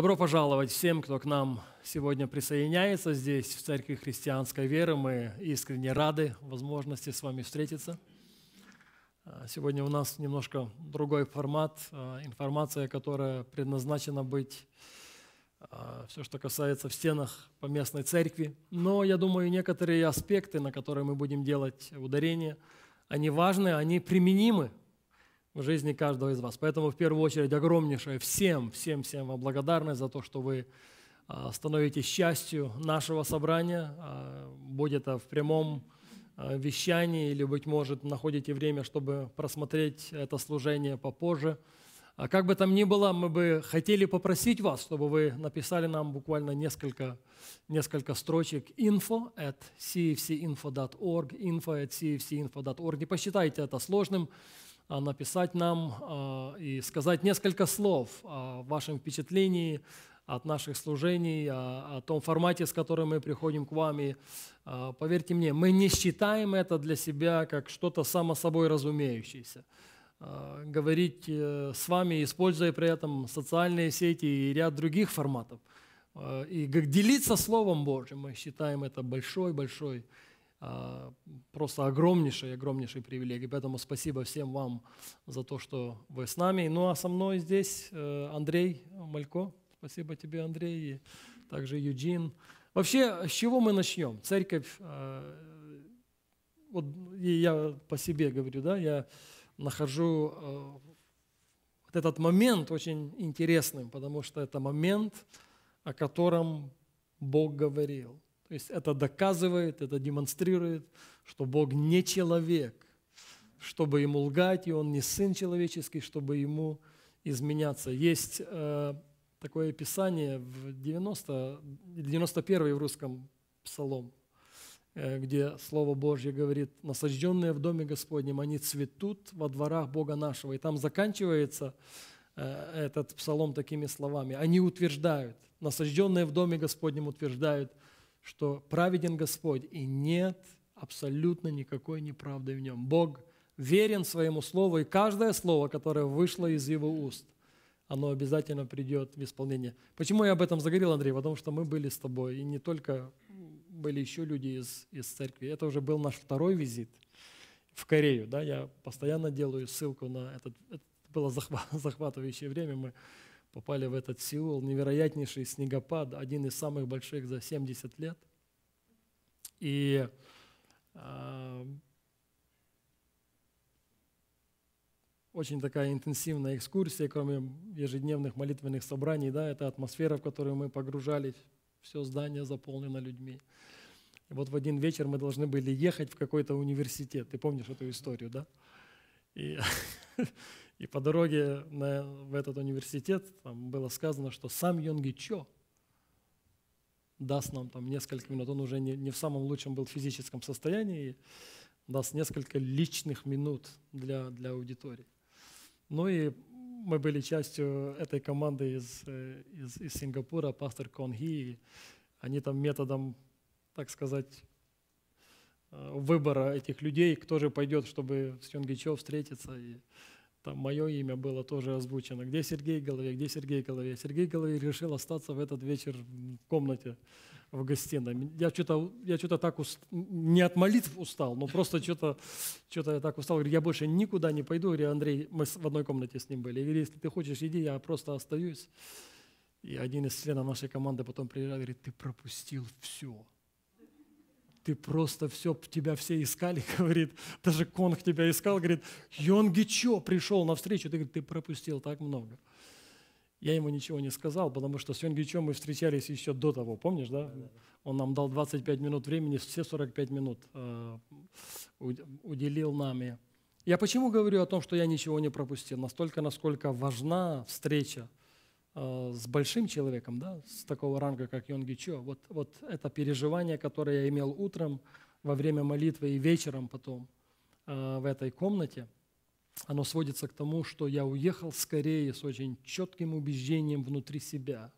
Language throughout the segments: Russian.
Добро пожаловать всем, кто к нам сегодня присоединяется здесь, в Церкви Христианской Веры. Мы искренне рады возможности с вами встретиться. А, сегодня у нас немножко другой формат, а, информация, которая предназначена быть а, все, что касается в стенах поместной церкви. Но я думаю, некоторые аспекты, на которые мы будем делать ударение, они важны, они применимы в жизни каждого из вас. Поэтому в первую очередь огромнейшая всем, всем, всем вам благодарность за то, что вы а, становитесь частью нашего собрания, а, будь это в прямом а, вещании или, быть может, находите время, чтобы просмотреть это служение попозже. Как бы там ни было, мы бы хотели попросить вас, чтобы вы написали нам буквально несколько, несколько строчек info at cfcinfo.org, info at cfcinfo.org. Не посчитайте это сложным. А, написать нам а, и сказать несколько слов о вашем впечатлении от наших служений, о, том формате, с которым мы приходим к вам. И, а, поверьте мне, мы не считаем это для себя как что-то само собой разумеющееся. Говорить э, с вами, используя при этом социальные сети и ряд других форматов, и делиться Словом Божьим, мы считаем это большой-большой а, просто огромнейшей, огромнейшей привилегии. Поэтому спасибо всем вам за то, что вы с нами. Ну а со мной здесь э, Андрей Малько. Спасибо тебе, Андрей, и также Юджин. Вообще, с чего мы начнем? Церковь, э, вот я по себе говорю, да, я нахожу э, вот этот момент очень интересным, потому что это момент, о котором Бог говорил – то есть это доказывает, это демонстрирует, что Бог не человек, чтобы ему лгать, и он не сын человеческий, чтобы ему изменяться. Есть э, такое писание в 90, 91 в русском псалом, э, где Слово Божье говорит, «Насажденные в доме Господнем, они цветут во дворах Бога нашего». И там заканчивается э, этот псалом такими словами. Они утверждают, насажденные в доме Господнем утверждают – что праведен Господь, и нет абсолютно никакой неправды в нем. Бог верен своему слову, и каждое слово, которое вышло из его уст, оно обязательно придет в исполнение. Почему я об этом заговорил, Андрей? Потому что мы были с тобой, и не только были еще люди из, из церкви. Это уже был наш второй визит в Корею. Да? Я постоянно делаю ссылку на этот, это было захватывающее время. Мы попали в этот Сеул, невероятнейший снегопад, один из самых больших за 70 лет. И а, очень такая интенсивная экскурсия, кроме ежедневных молитвенных собраний, да, это атмосфера, в которую мы погружались, все здание заполнено людьми. И вот в один вечер мы должны были ехать в какой-то университет. Ты помнишь эту историю, да? И И по дороге на, в этот университет там было сказано, что сам Йонги Чо даст нам там несколько минут. Он уже не, не в самом лучшем был физическом состоянии, даст несколько личных минут для, для аудитории. Ну и мы были частью этой команды из, э, из, из Сингапура, пастор Конги. Они там методом, так сказать, э, выбора этих людей, кто же пойдет, чтобы с Йонги Чо встретиться. И, там мое имя было тоже озвучено. Где Сергей Голове? Где Сергей Голове? Сергей Голове решил остаться в этот вечер в комнате в гостиной. Я что-то, я что-то так уст... не от молитв устал, но просто что-то, что-то я так устал. Говорю, я больше никуда не пойду. Говорю, Андрей, мы в одной комнате с ним были. Я говорю, если ты хочешь, иди, я просто остаюсь. И один из членов нашей команды потом приезжал и говорит, ты пропустил все ты просто все, тебя все искали, говорит, даже Конг тебя искал, говорит, Йонги Чо пришел навстречу, ты, говорит, ты пропустил так много. Я ему ничего не сказал, потому что с Йонги Чо мы встречались еще до того, помнишь, да? Он нам дал 25 минут времени, все 45 минут э, уделил нами. Я почему говорю о том, что я ничего не пропустил? Настолько, насколько важна встреча – Э, с большим человеком, да, с такого ранга, как Йонги Чо, вот, вот это переживание, которое я имел утром, во время молитвы и вечером потом э, в этой комнате, оно сводится к тому, что я уехал скорее с очень четким убеждением внутри себя,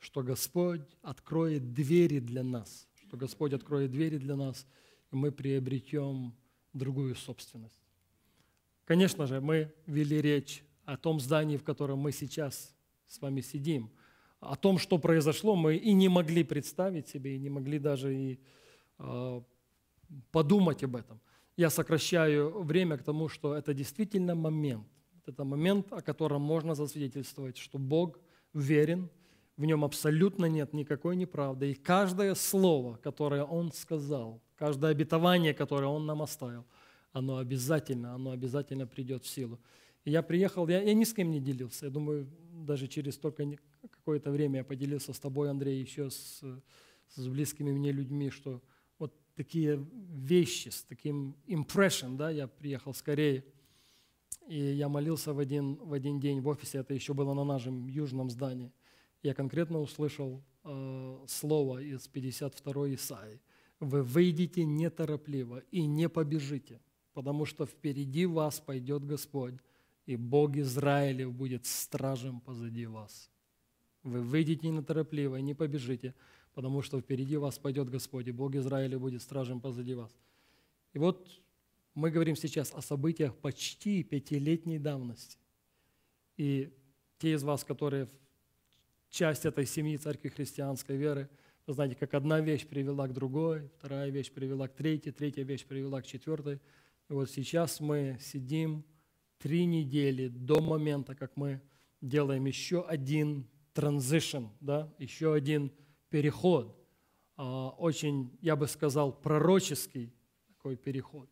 что Господь откроет двери для нас, что Господь откроет двери для нас, и мы приобретем другую собственность. Конечно же, мы вели речь о том здании, в котором мы сейчас с вами сидим. О том, что произошло, мы и не могли представить себе, и не могли даже и э, подумать об этом. Я сокращаю время к тому, что это действительно момент. Это момент, о котором можно засвидетельствовать, что Бог верен, в нем абсолютно нет никакой неправды. И каждое слово, которое Он сказал, каждое обетование, которое Он нам оставил, оно обязательно, оно обязательно придет в силу. И я приехал, я, я ни с кем не делился. Я думаю, даже через только какое-то время я поделился с тобой, Андрей, еще с, с близкими мне людьми, что вот такие вещи, с таким impression, да, я приехал скорее, и я молился в один, в один день в офисе, это еще было на нашем южном здании. Я конкретно услышал э, слово из 52 й Исаи. «Вы выйдете неторопливо и не побежите, потому что впереди вас пойдет Господь, и Бог Израилев будет стражем позади вас. Вы выйдете неторопливо и не побежите, потому что впереди вас пойдет Господь, и Бог Израиля будет стражем позади вас. И вот мы говорим сейчас о событиях почти пятилетней давности. И те из вас, которые часть этой семьи церкви христианской веры, вы знаете, как одна вещь привела к другой, вторая вещь привела к третьей, третья вещь привела к четвертой. И вот сейчас мы сидим – три недели до момента, как мы делаем еще один транзишн, да, еще один переход, а, очень, я бы сказал, пророческий такой переход.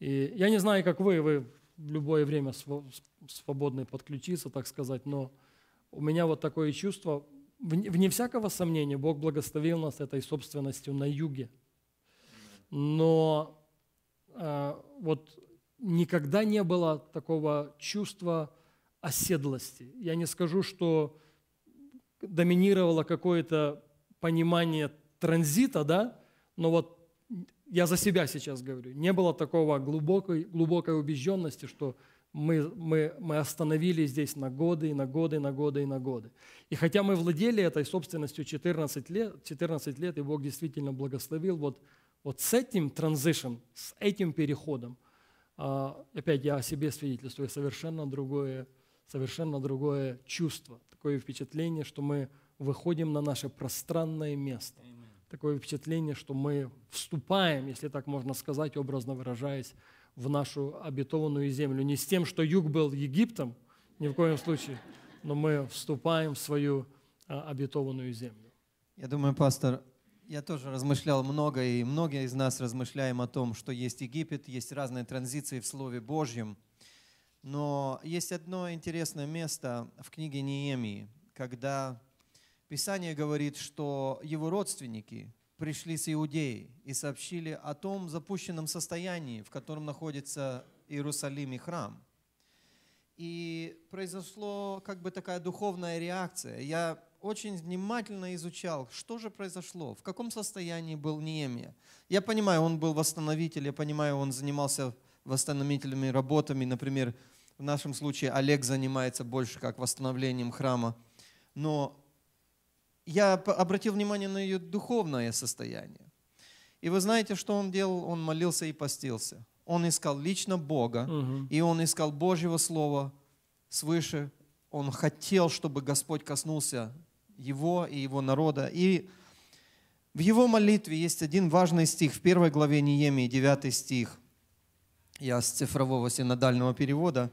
И я не знаю, как вы, вы в любое время свободны подключиться, так сказать, но у меня вот такое чувство, вне всякого сомнения, Бог благословил нас этой собственностью на юге. Но а, вот никогда не было такого чувства оседлости. Я не скажу, что доминировало какое-то понимание транзита, да, но вот я за себя сейчас говорю, не было такого глубокой, глубокой убежденности, что мы, мы, мы остановились здесь на годы и на годы, и на годы и на годы. И хотя мы владели этой собственностью 14 лет, 14 лет и Бог действительно благословил, вот, вот с этим транзишн, с этим переходом – а, опять я о себе свидетельствую, совершенно другое, совершенно другое чувство, такое впечатление, что мы выходим на наше пространное место. Такое впечатление, что мы вступаем, если так можно сказать, образно выражаясь, в нашу обетованную землю. Не с тем, что юг был Египтом, ни в коем случае, но мы вступаем в свою а, обетованную землю. Я думаю, пастор, я тоже размышлял много, и многие из нас размышляем о том, что есть Египет, есть разные транзиции в Слове Божьем. Но есть одно интересное место в книге Неемии, когда Писание говорит, что его родственники пришли с Иудеи и сообщили о том запущенном состоянии, в котором находится Иерусалим и храм. И произошло как бы такая духовная реакция. Я очень внимательно изучал, что же произошло, в каком состоянии был Неемия. Я понимаю, он был восстановитель, я понимаю, он занимался восстановительными работами. Например, в нашем случае Олег занимается больше как восстановлением храма. Но я обратил внимание на ее духовное состояние. И вы знаете, что он делал? Он молился и постился. Он искал лично Бога, угу. и он искал Божьего Слова свыше. Он хотел, чтобы Господь коснулся его и его народа. И в его молитве есть один важный стих в первой главе Неемии, 9 стих. Я с цифрового синодального перевода.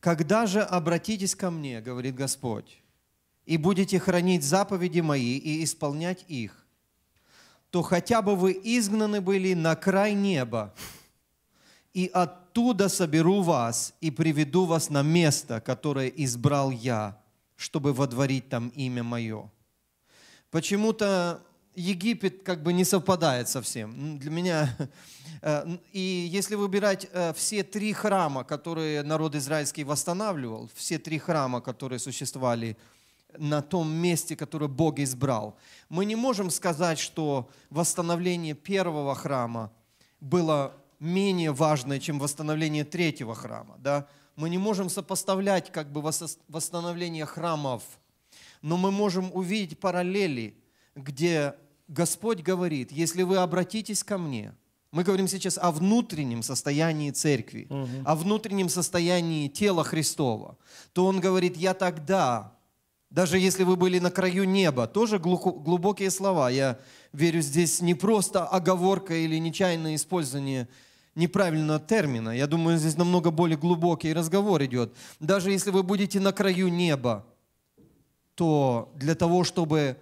«Когда же обратитесь ко мне, — говорит Господь, — и будете хранить заповеди мои и исполнять их, то хотя бы вы изгнаны были на край неба, и оттуда соберу вас и приведу вас на место, которое избрал я, чтобы водворить там имя мое. Почему-то Египет как бы не совпадает совсем. Для меня... Э, и если выбирать э, все три храма, которые народ израильский восстанавливал, все три храма, которые существовали на том месте, которое Бог избрал, мы не можем сказать, что восстановление первого храма было менее важное, чем восстановление третьего храма. Да? Мы не можем сопоставлять как бы восстановление храмов, но мы можем увидеть параллели, где Господь говорит, если вы обратитесь ко мне, мы говорим сейчас о внутреннем состоянии церкви, угу. о внутреннем состоянии тела Христова, то Он говорит, я тогда, даже если вы были на краю неба, тоже глубокие слова, я верю, здесь не просто оговорка или нечаянное использование неправильного термина. Я думаю, здесь намного более глубокий разговор идет. Даже если вы будете на краю неба, то для того, чтобы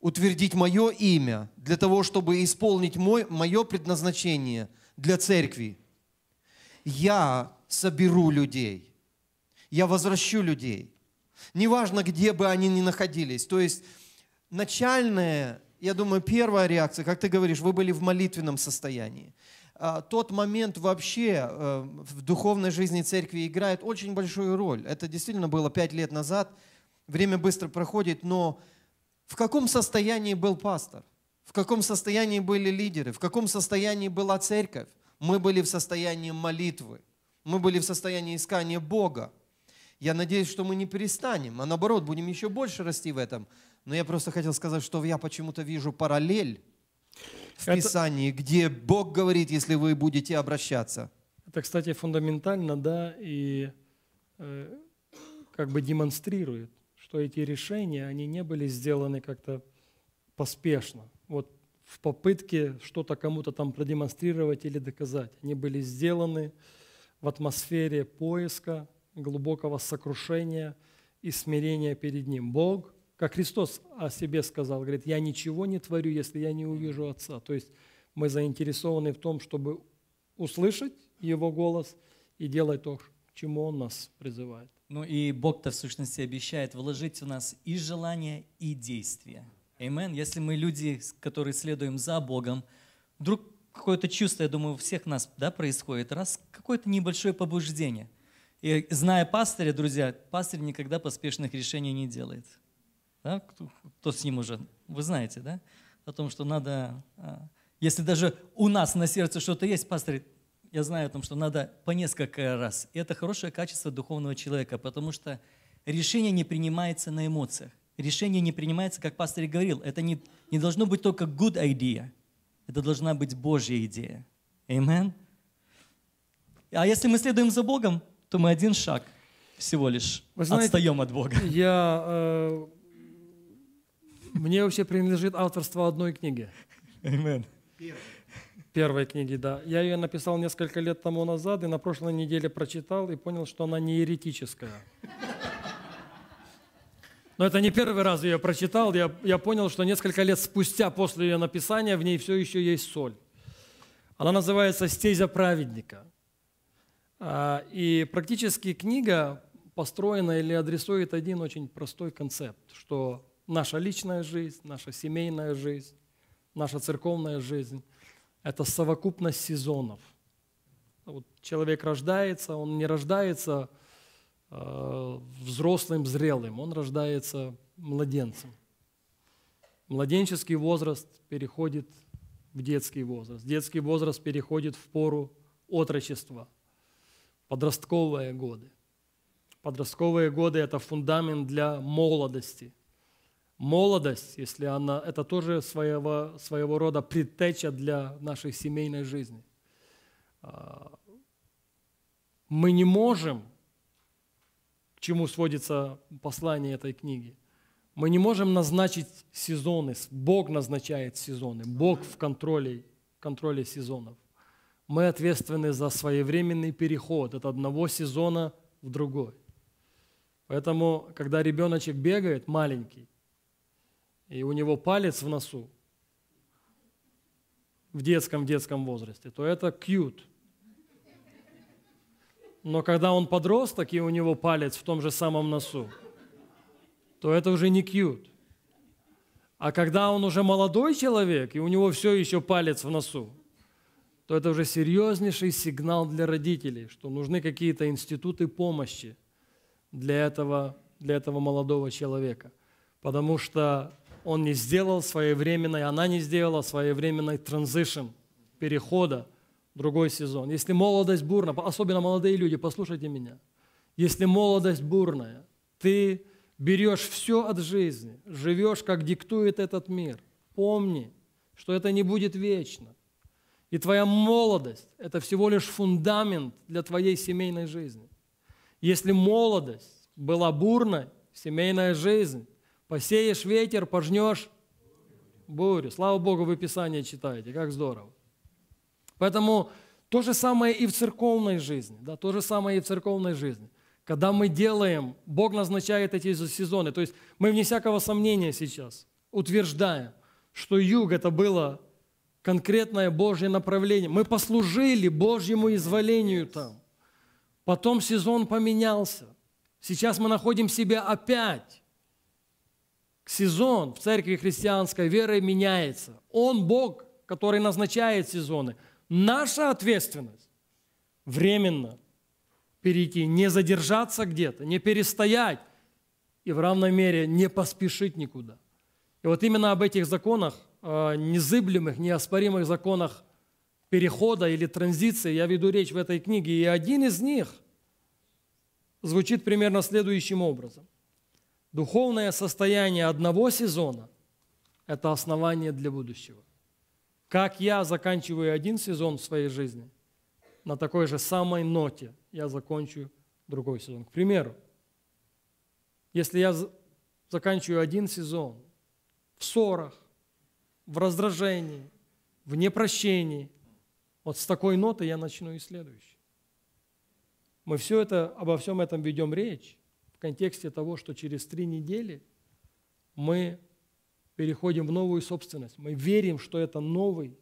утвердить мое имя, для того, чтобы исполнить мой, мое предназначение для церкви, я соберу людей, я возвращу людей. Неважно, где бы они ни находились. То есть начальная, я думаю, первая реакция, как ты говоришь, вы были в молитвенном состоянии. А, тот момент вообще э, в духовной жизни церкви играет очень большую роль. Это действительно было пять лет назад, время быстро проходит, но в каком состоянии был пастор? В каком состоянии были лидеры? В каком состоянии была церковь? Мы были в состоянии молитвы. Мы были в состоянии искания Бога. Я надеюсь, что мы не перестанем, а наоборот, будем еще больше расти в этом. Но я просто хотел сказать, что я почему-то вижу параллель в это... Писании, где Бог говорит, если вы будете обращаться. Это, кстати, фундаментально, да, и э, как бы демонстрирует, что эти решения, они не были сделаны как-то поспешно, вот в попытке что-то кому-то там продемонстрировать или доказать. Они были сделаны в атмосфере поиска, глубокого сокрушения и смирения перед Ним. Бог как Христос о себе сказал, говорит, я ничего не творю, если я не увижу Отца. То есть мы заинтересованы в том, чтобы услышать Его голос и делать то, чему Он нас призывает. Ну и Бог-то в сущности обещает вложить в нас и желание, и действие. Амин. Если мы люди, которые следуем за Богом, вдруг какое-то чувство, я думаю, у всех нас да, происходит, раз какое-то небольшое побуждение. И зная пастыря, друзья, пастырь никогда поспешных решений не делает да, кто, кто с ним уже, вы знаете, да, о том, что надо, а, если даже у нас на сердце что-то есть, пастор, я знаю о том, что надо по несколько раз. И это хорошее качество духовного человека, потому что решение не принимается на эмоциях. Решение не принимается, как пастор говорил, это не, не должно быть только good idea, это должна быть Божья идея. Amen. А если мы следуем за Богом, то мы один шаг всего лишь Вы знаете, отстаем от Бога. Я э, мне вообще принадлежит авторство одной книги. Amen. Первой книги, да. Я ее написал несколько лет тому назад и на прошлой неделе прочитал и понял, что она не еретическая. Но это не первый раз ее прочитал. Я, я понял, что несколько лет спустя после ее написания в ней все еще есть соль. Она называется «Стезя праведника». А, и практически книга построена или адресует один очень простой концепт, что Наша личная жизнь, наша семейная жизнь, наша церковная жизнь – это совокупность сезонов. Вот человек рождается, он не рождается э, взрослым, зрелым, он рождается младенцем. Младенческий возраст переходит в детский возраст. Детский возраст переходит в пору отрочества, подростковые годы. Подростковые годы – это фундамент для молодости – Молодость, если она, это тоже своего, своего рода предтеча для нашей семейной жизни. А, мы не можем, к чему сводится послание этой книги, мы не можем назначить сезоны. Бог назначает сезоны. Бог в контроле, контроле сезонов. Мы ответственны за своевременный переход от одного сезона в другой. Поэтому, когда ребеночек бегает, маленький, и у него палец в носу в детском-детском детском возрасте, то это кьют. Но когда он подросток, и у него палец в том же самом носу, то это уже не кьют. А когда он уже молодой человек, и у него все еще палец в носу, то это уже серьезнейший сигнал для родителей, что нужны какие-то институты помощи для этого, для этого молодого человека. Потому что он не сделал своевременной, она не сделала своевременной транзишн, перехода в другой сезон. Если молодость бурна, особенно молодые люди, послушайте меня, если молодость бурная, ты берешь все от жизни, живешь, как диктует этот мир, помни, что это не будет вечно. И твоя молодость – это всего лишь фундамент для твоей семейной жизни. Если молодость была бурной, семейная жизнь Посеешь ветер, пожнешь бурю. Слава Богу, вы Писание читаете, как здорово. Поэтому то же самое и в церковной жизни, да, то же самое и в церковной жизни. Когда мы делаем, Бог назначает эти сезоны, то есть мы вне всякого сомнения сейчас утверждаем, что юг это было конкретное Божье направление. Мы послужили Божьему изволению там. Потом сезон поменялся. Сейчас мы находим себя опять сезон в церкви христианской веры меняется. Он Бог, который назначает сезоны. Наша ответственность временно перейти, не задержаться где-то, не перестоять и в равной мере не поспешить никуда. И вот именно об этих законах, э, незыблемых, неоспоримых законах перехода или транзиции я веду речь в этой книге. И один из них звучит примерно следующим образом. Духовное состояние одного сезона – это основание для будущего. Как я заканчиваю один сезон в своей жизни, на такой же самой ноте я закончу другой сезон. К примеру, если я заканчиваю один сезон в ссорах, в раздражении, в непрощении, вот с такой ноты я начну и следующий. Мы все это, обо всем этом ведем речь контексте того, что через три недели мы переходим в новую собственность. Мы верим, что это новый,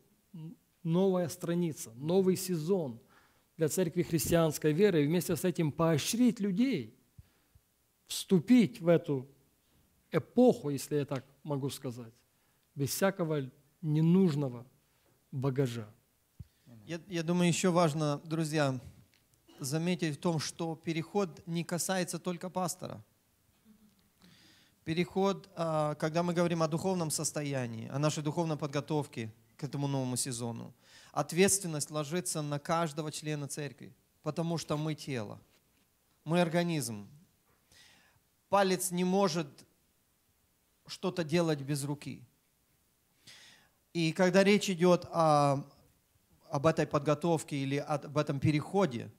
новая страница, новый сезон для церкви христианской веры, и вместе с этим поощрить людей вступить в эту эпоху, если я так могу сказать, без всякого ненужного багажа. Я, я думаю, еще важно, друзья, заметить в том, что переход не касается только пастора. Переход, а, когда мы говорим о духовном состоянии, о нашей духовной подготовке к этому новому сезону, ответственность ложится на каждого члена церкви, потому что мы тело, мы организм. Палец не может что-то делать без руки. И когда речь идет о, об этой подготовке или об этом переходе,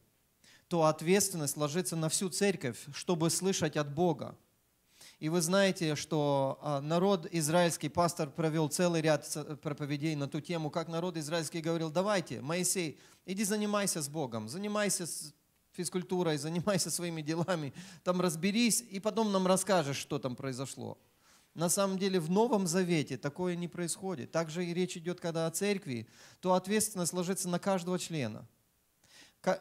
то ответственность ложится на всю церковь, чтобы слышать от Бога. И вы знаете, что а, народ израильский, пастор провел целый ряд э, проповедей на ту тему, как народ израильский говорил, давайте, Моисей, иди занимайся с Богом, занимайся с физкультурой, занимайся своими делами, там разберись, и потом нам расскажешь, что там произошло. На самом деле в Новом Завете такое не происходит. Также и речь идет, когда о церкви, то ответственность ложится на каждого члена.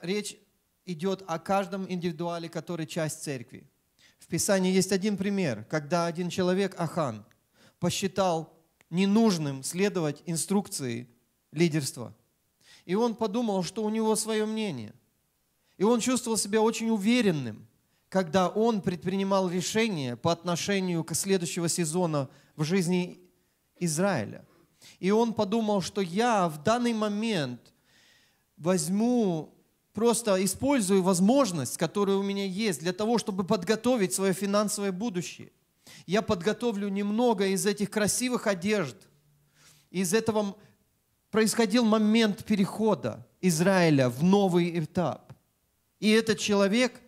Речь идет о каждом индивидуале, который часть церкви. В Писании есть один пример, когда один человек, Ахан, посчитал ненужным следовать инструкции лидерства. И он подумал, что у него свое мнение. И он чувствовал себя очень уверенным, когда он предпринимал решение по отношению к следующего сезона в жизни Израиля. И он подумал, что я в данный момент возьму просто использую возможность, которая у меня есть, для того, чтобы подготовить свое финансовое будущее. Я подготовлю немного из этих красивых одежд. Из этого происходил момент перехода Израиля в новый этап. И этот человек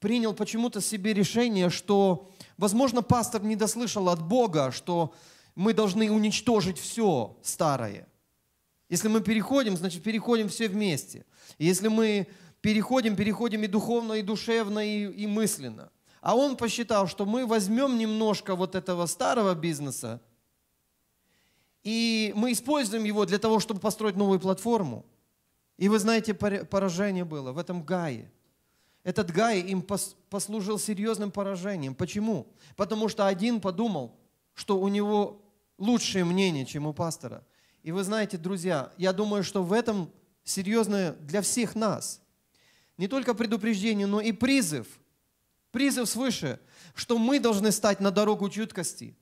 принял почему-то себе решение, что, возможно, пастор не дослышал от Бога, что мы должны уничтожить все старое. Если мы переходим, значит, переходим все вместе. Если мы переходим, переходим и духовно, и душевно, и, и мысленно. А он посчитал, что мы возьмем немножко вот этого старого бизнеса, и мы используем его для того, чтобы построить новую платформу. И вы знаете, поражение было в этом Гае. Этот Гай им послужил серьезным поражением. Почему? Потому что один подумал, что у него лучшее мнение, чем у пастора. И вы знаете, друзья, я думаю, что в этом серьезное для всех нас. Не только предупреждение, но и призыв. Призыв свыше, что мы должны стать на дорогу чуткости.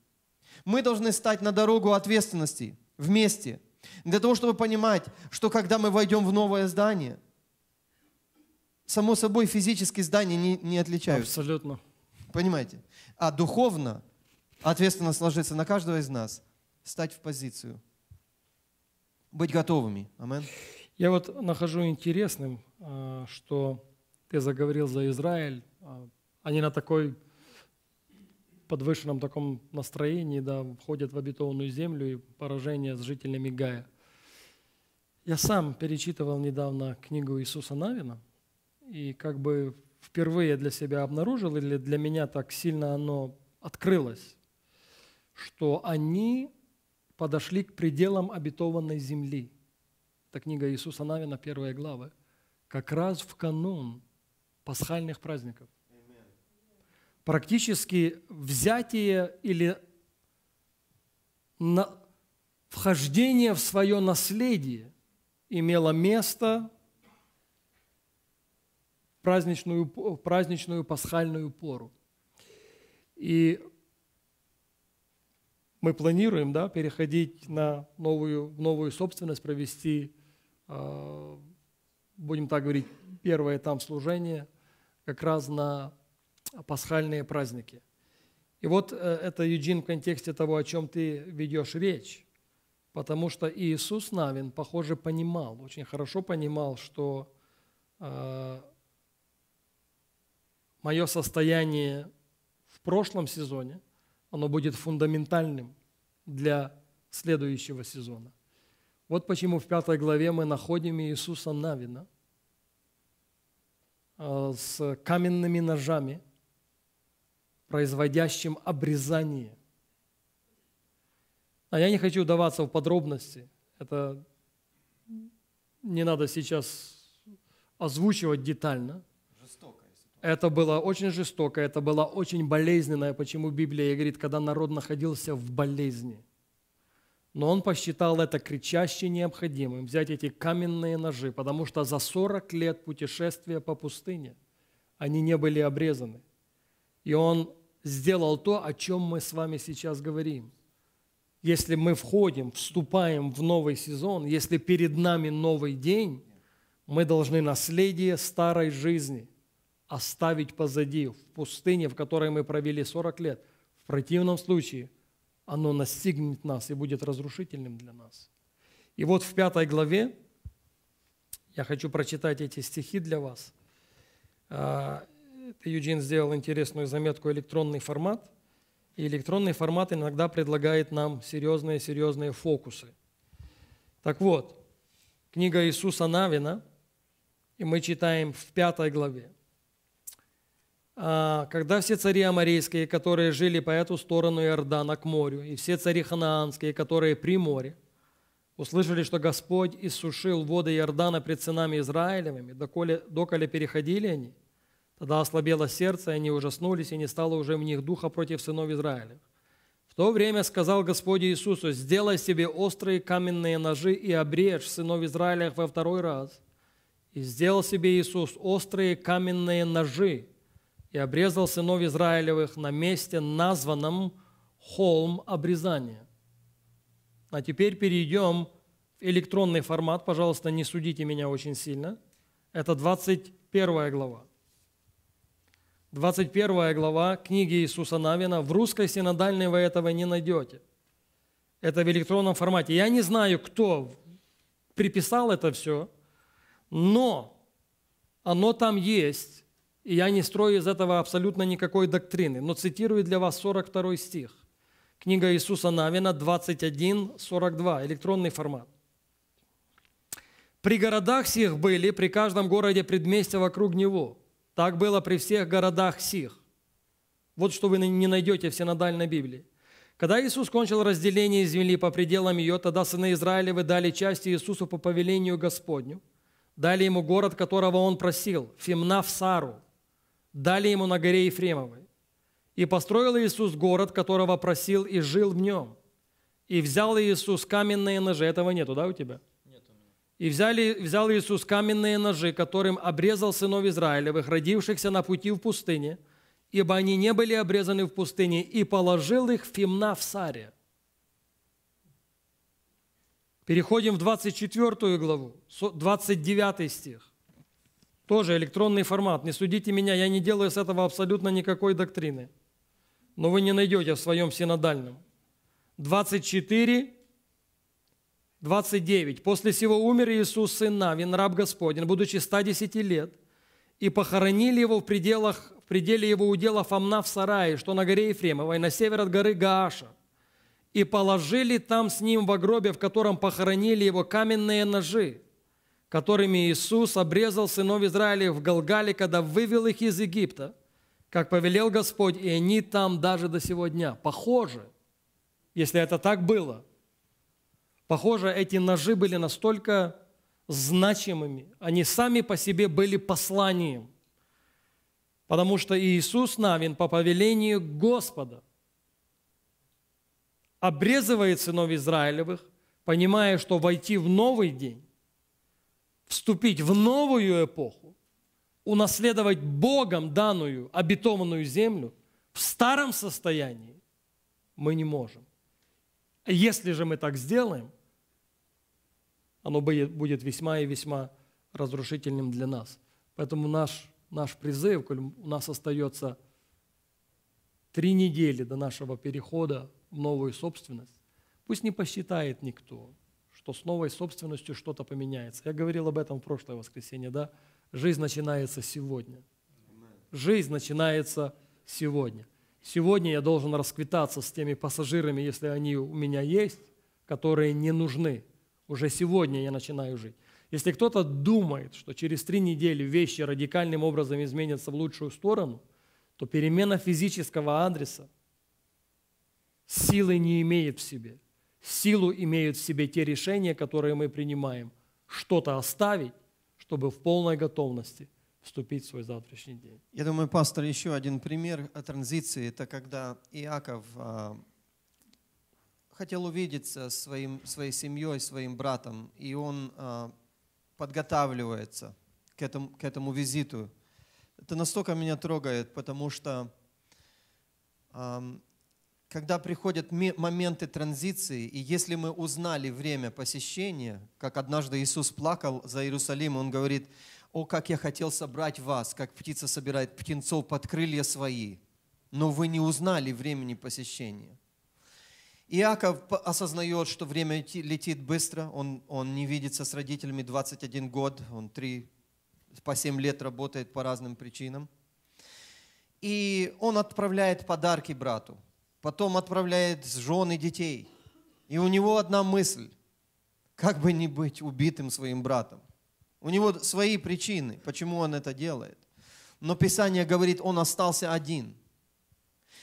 Мы должны стать на дорогу ответственности вместе. Для того, чтобы понимать, что когда мы войдем в новое здание, само собой физически здания не, не отличаются. Абсолютно. Понимаете? А духовно ответственность ложится на каждого из нас стать в позицию, быть готовыми. Аминь. Я вот нахожу интересным, а, что ты заговорил за Израиль, а, они на такой подвышенном таком настроении, да, входят в обетованную землю и поражение с жителями Гая. Я сам перечитывал недавно книгу Иисуса Навина и как бы впервые для себя обнаружил, или для меня так сильно оно открылось, что они подошли к пределам обетованной земли – это книга Иисуса Навина, первая глава. Как раз в канун пасхальных праздников. Практически взятие или на... вхождение в свое наследие имело место в праздничную, в праздничную пасхальную пору. И мы планируем да, переходить на новую, новую собственность, провести а, будем так говорить, первое там служение как раз на пасхальные праздники. И вот э, это, Юджин, в контексте того, о чем ты ведешь речь, потому что Иисус Навин, похоже, понимал, очень хорошо понимал, что э, мое состояние в прошлом сезоне, оно будет фундаментальным для следующего сезона. Вот почему в пятой главе мы находим Иисуса Навина а, с каменными ножами, производящим обрезание. А я не хочу даваться в подробности. Это не надо сейчас озвучивать детально. Это было очень жестоко, это было очень болезненное, почему Библия говорит, когда народ находился в болезни – но он посчитал это кричаще необходимым, взять эти каменные ножи, потому что за 40 лет путешествия по пустыне они не были обрезаны. И он сделал то, о чем мы с вами сейчас говорим. Если мы входим, вступаем в новый сезон, если перед нами новый день, мы должны наследие старой жизни оставить позади, в пустыне, в которой мы провели 40 лет. В противном случае – оно настигнет нас и будет разрушительным для нас. И вот в пятой главе я хочу прочитать эти стихи для вас. А, Юджин сделал интересную заметку «Электронный формат». И электронный формат иногда предлагает нам серьезные-серьезные фокусы. Так вот, книга Иисуса Навина, и мы читаем в пятой главе – а, когда все цари аморейские, которые жили по эту сторону Иордана к морю, и все цари ханаанские, которые при море, услышали, что Господь иссушил воды Иордана пред сынами Израилевыми, доколе, доколе переходили они, тогда ослабело сердце, и они ужаснулись, и не стало уже в них духа против сынов Израилевых. В то время сказал Господь Иисусу, «Сделай себе острые каменные ножи и обрежь сынов Израилевых во второй раз». И сделал себе Иисус острые каменные ножи – и обрезал сынов Израилевых на месте, названном холм обрезания. А теперь перейдем в электронный формат. Пожалуйста, не судите меня очень сильно. Это 21 глава. 21 глава книги Иисуса Навина. В русской синодальной вы этого не найдете. Это в электронном формате. Я не знаю, кто приписал это все, но оно там есть и я не строю из этого абсолютно никакой доктрины, но цитирую для вас 42 стих. Книга Иисуса Навина, 21.42, электронный формат. «При городах сих были, при каждом городе предместья вокруг него. Так было при всех городах сих». Вот что вы не найдете в синодальной Библии. Когда Иисус кончил разделение земли по пределам ее, тогда сыны Израилевы дали части Иисусу по повелению Господню, дали ему город, которого он просил, Фимнафсару. Сару – дали ему на горе Ефремовой. И построил Иисус город, которого просил, и жил в нем. И взял Иисус каменные ножи. Этого нету, да, у тебя? Нет у меня. И взяли, взял Иисус каменные ножи, которым обрезал сынов Израилевых, родившихся на пути в пустыне, ибо они не были обрезаны в пустыне, и положил их в Фимна в Саре. Переходим в 24 главу, 29 стих. Тоже электронный формат. Не судите меня, я не делаю с этого абсолютно никакой доктрины. Но вы не найдете в своем синодальном. 24, 29. «После сего умер Иисус, Сын Навин, раб Господень, будучи 110 лет, и похоронили его в, пределах, в пределе его удела Фомна в Сарае, что на горе Ефремовой, на север от горы Гааша, и положили там с ним в гробе, в котором похоронили его каменные ножи, которыми Иисус обрезал сынов Израиля в Галгале, когда вывел их из Египта, как повелел Господь, и они там даже до сего дня. Похоже, если это так было, похоже, эти ножи были настолько значимыми, они сами по себе были посланием, потому что Иисус Навин по повелению Господа обрезывает сынов Израилевых, понимая, что войти в новый день, вступить в новую эпоху, унаследовать Богом данную обетованную землю в старом состоянии мы не можем. А если же мы так сделаем, оно будет весьма и весьма разрушительным для нас. Поэтому наш, наш призыв, коль у нас остается три недели до нашего перехода в новую собственность, пусть не посчитает никто, что с новой собственностью что-то поменяется. Я говорил об этом в прошлое воскресенье, да? Жизнь начинается сегодня. Жизнь начинается сегодня. Сегодня я должен расквитаться с теми пассажирами, если они у меня есть, которые не нужны. Уже сегодня я начинаю жить. Если кто-то думает, что через три недели вещи радикальным образом изменятся в лучшую сторону, то перемена физического адреса силы не имеет в себе – Силу имеют в себе те решения, которые мы принимаем. Что-то оставить, чтобы в полной готовности вступить в свой завтрашний день. Я думаю, пастор, еще один пример о транзиции. Это когда Иаков а, хотел увидеться со своим, своей семьей, своим братом, и он а, подготавливается к этому, к этому визиту. Это настолько меня трогает, потому что когда приходят моменты транзиции, и если мы узнали время посещения, как однажды Иисус плакал за Иерусалим, Он говорит, «О, как я хотел собрать вас, как птица собирает птенцов под крылья свои, но вы не узнали времени посещения». Иаков осознает, что время летит быстро, он, он не видится с родителями 21 год, он 3, по 7 лет работает по разным причинам. И он отправляет подарки брату – потом отправляет с жены детей. И у него одна мысль, как бы не быть убитым своим братом. У него свои причины, почему он это делает. Но Писание говорит, он остался один.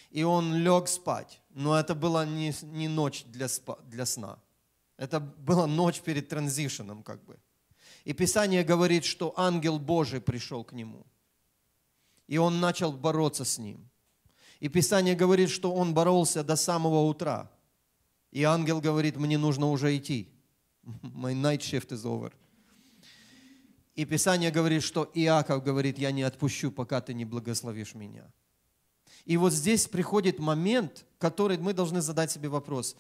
И он лег спать. Но это была не, не ночь для, спа, для сна. Это была ночь перед транзишеном, как бы. И Писание говорит, что ангел Божий пришел к нему. И он начал бороться с ним. И Писание говорит, что он боролся до самого утра. И ангел говорит, мне нужно уже идти. My night shift is over. И Писание говорит, что Иаков говорит, я не отпущу, пока ты не благословишь меня. И вот здесь приходит момент, который мы должны задать себе вопрос.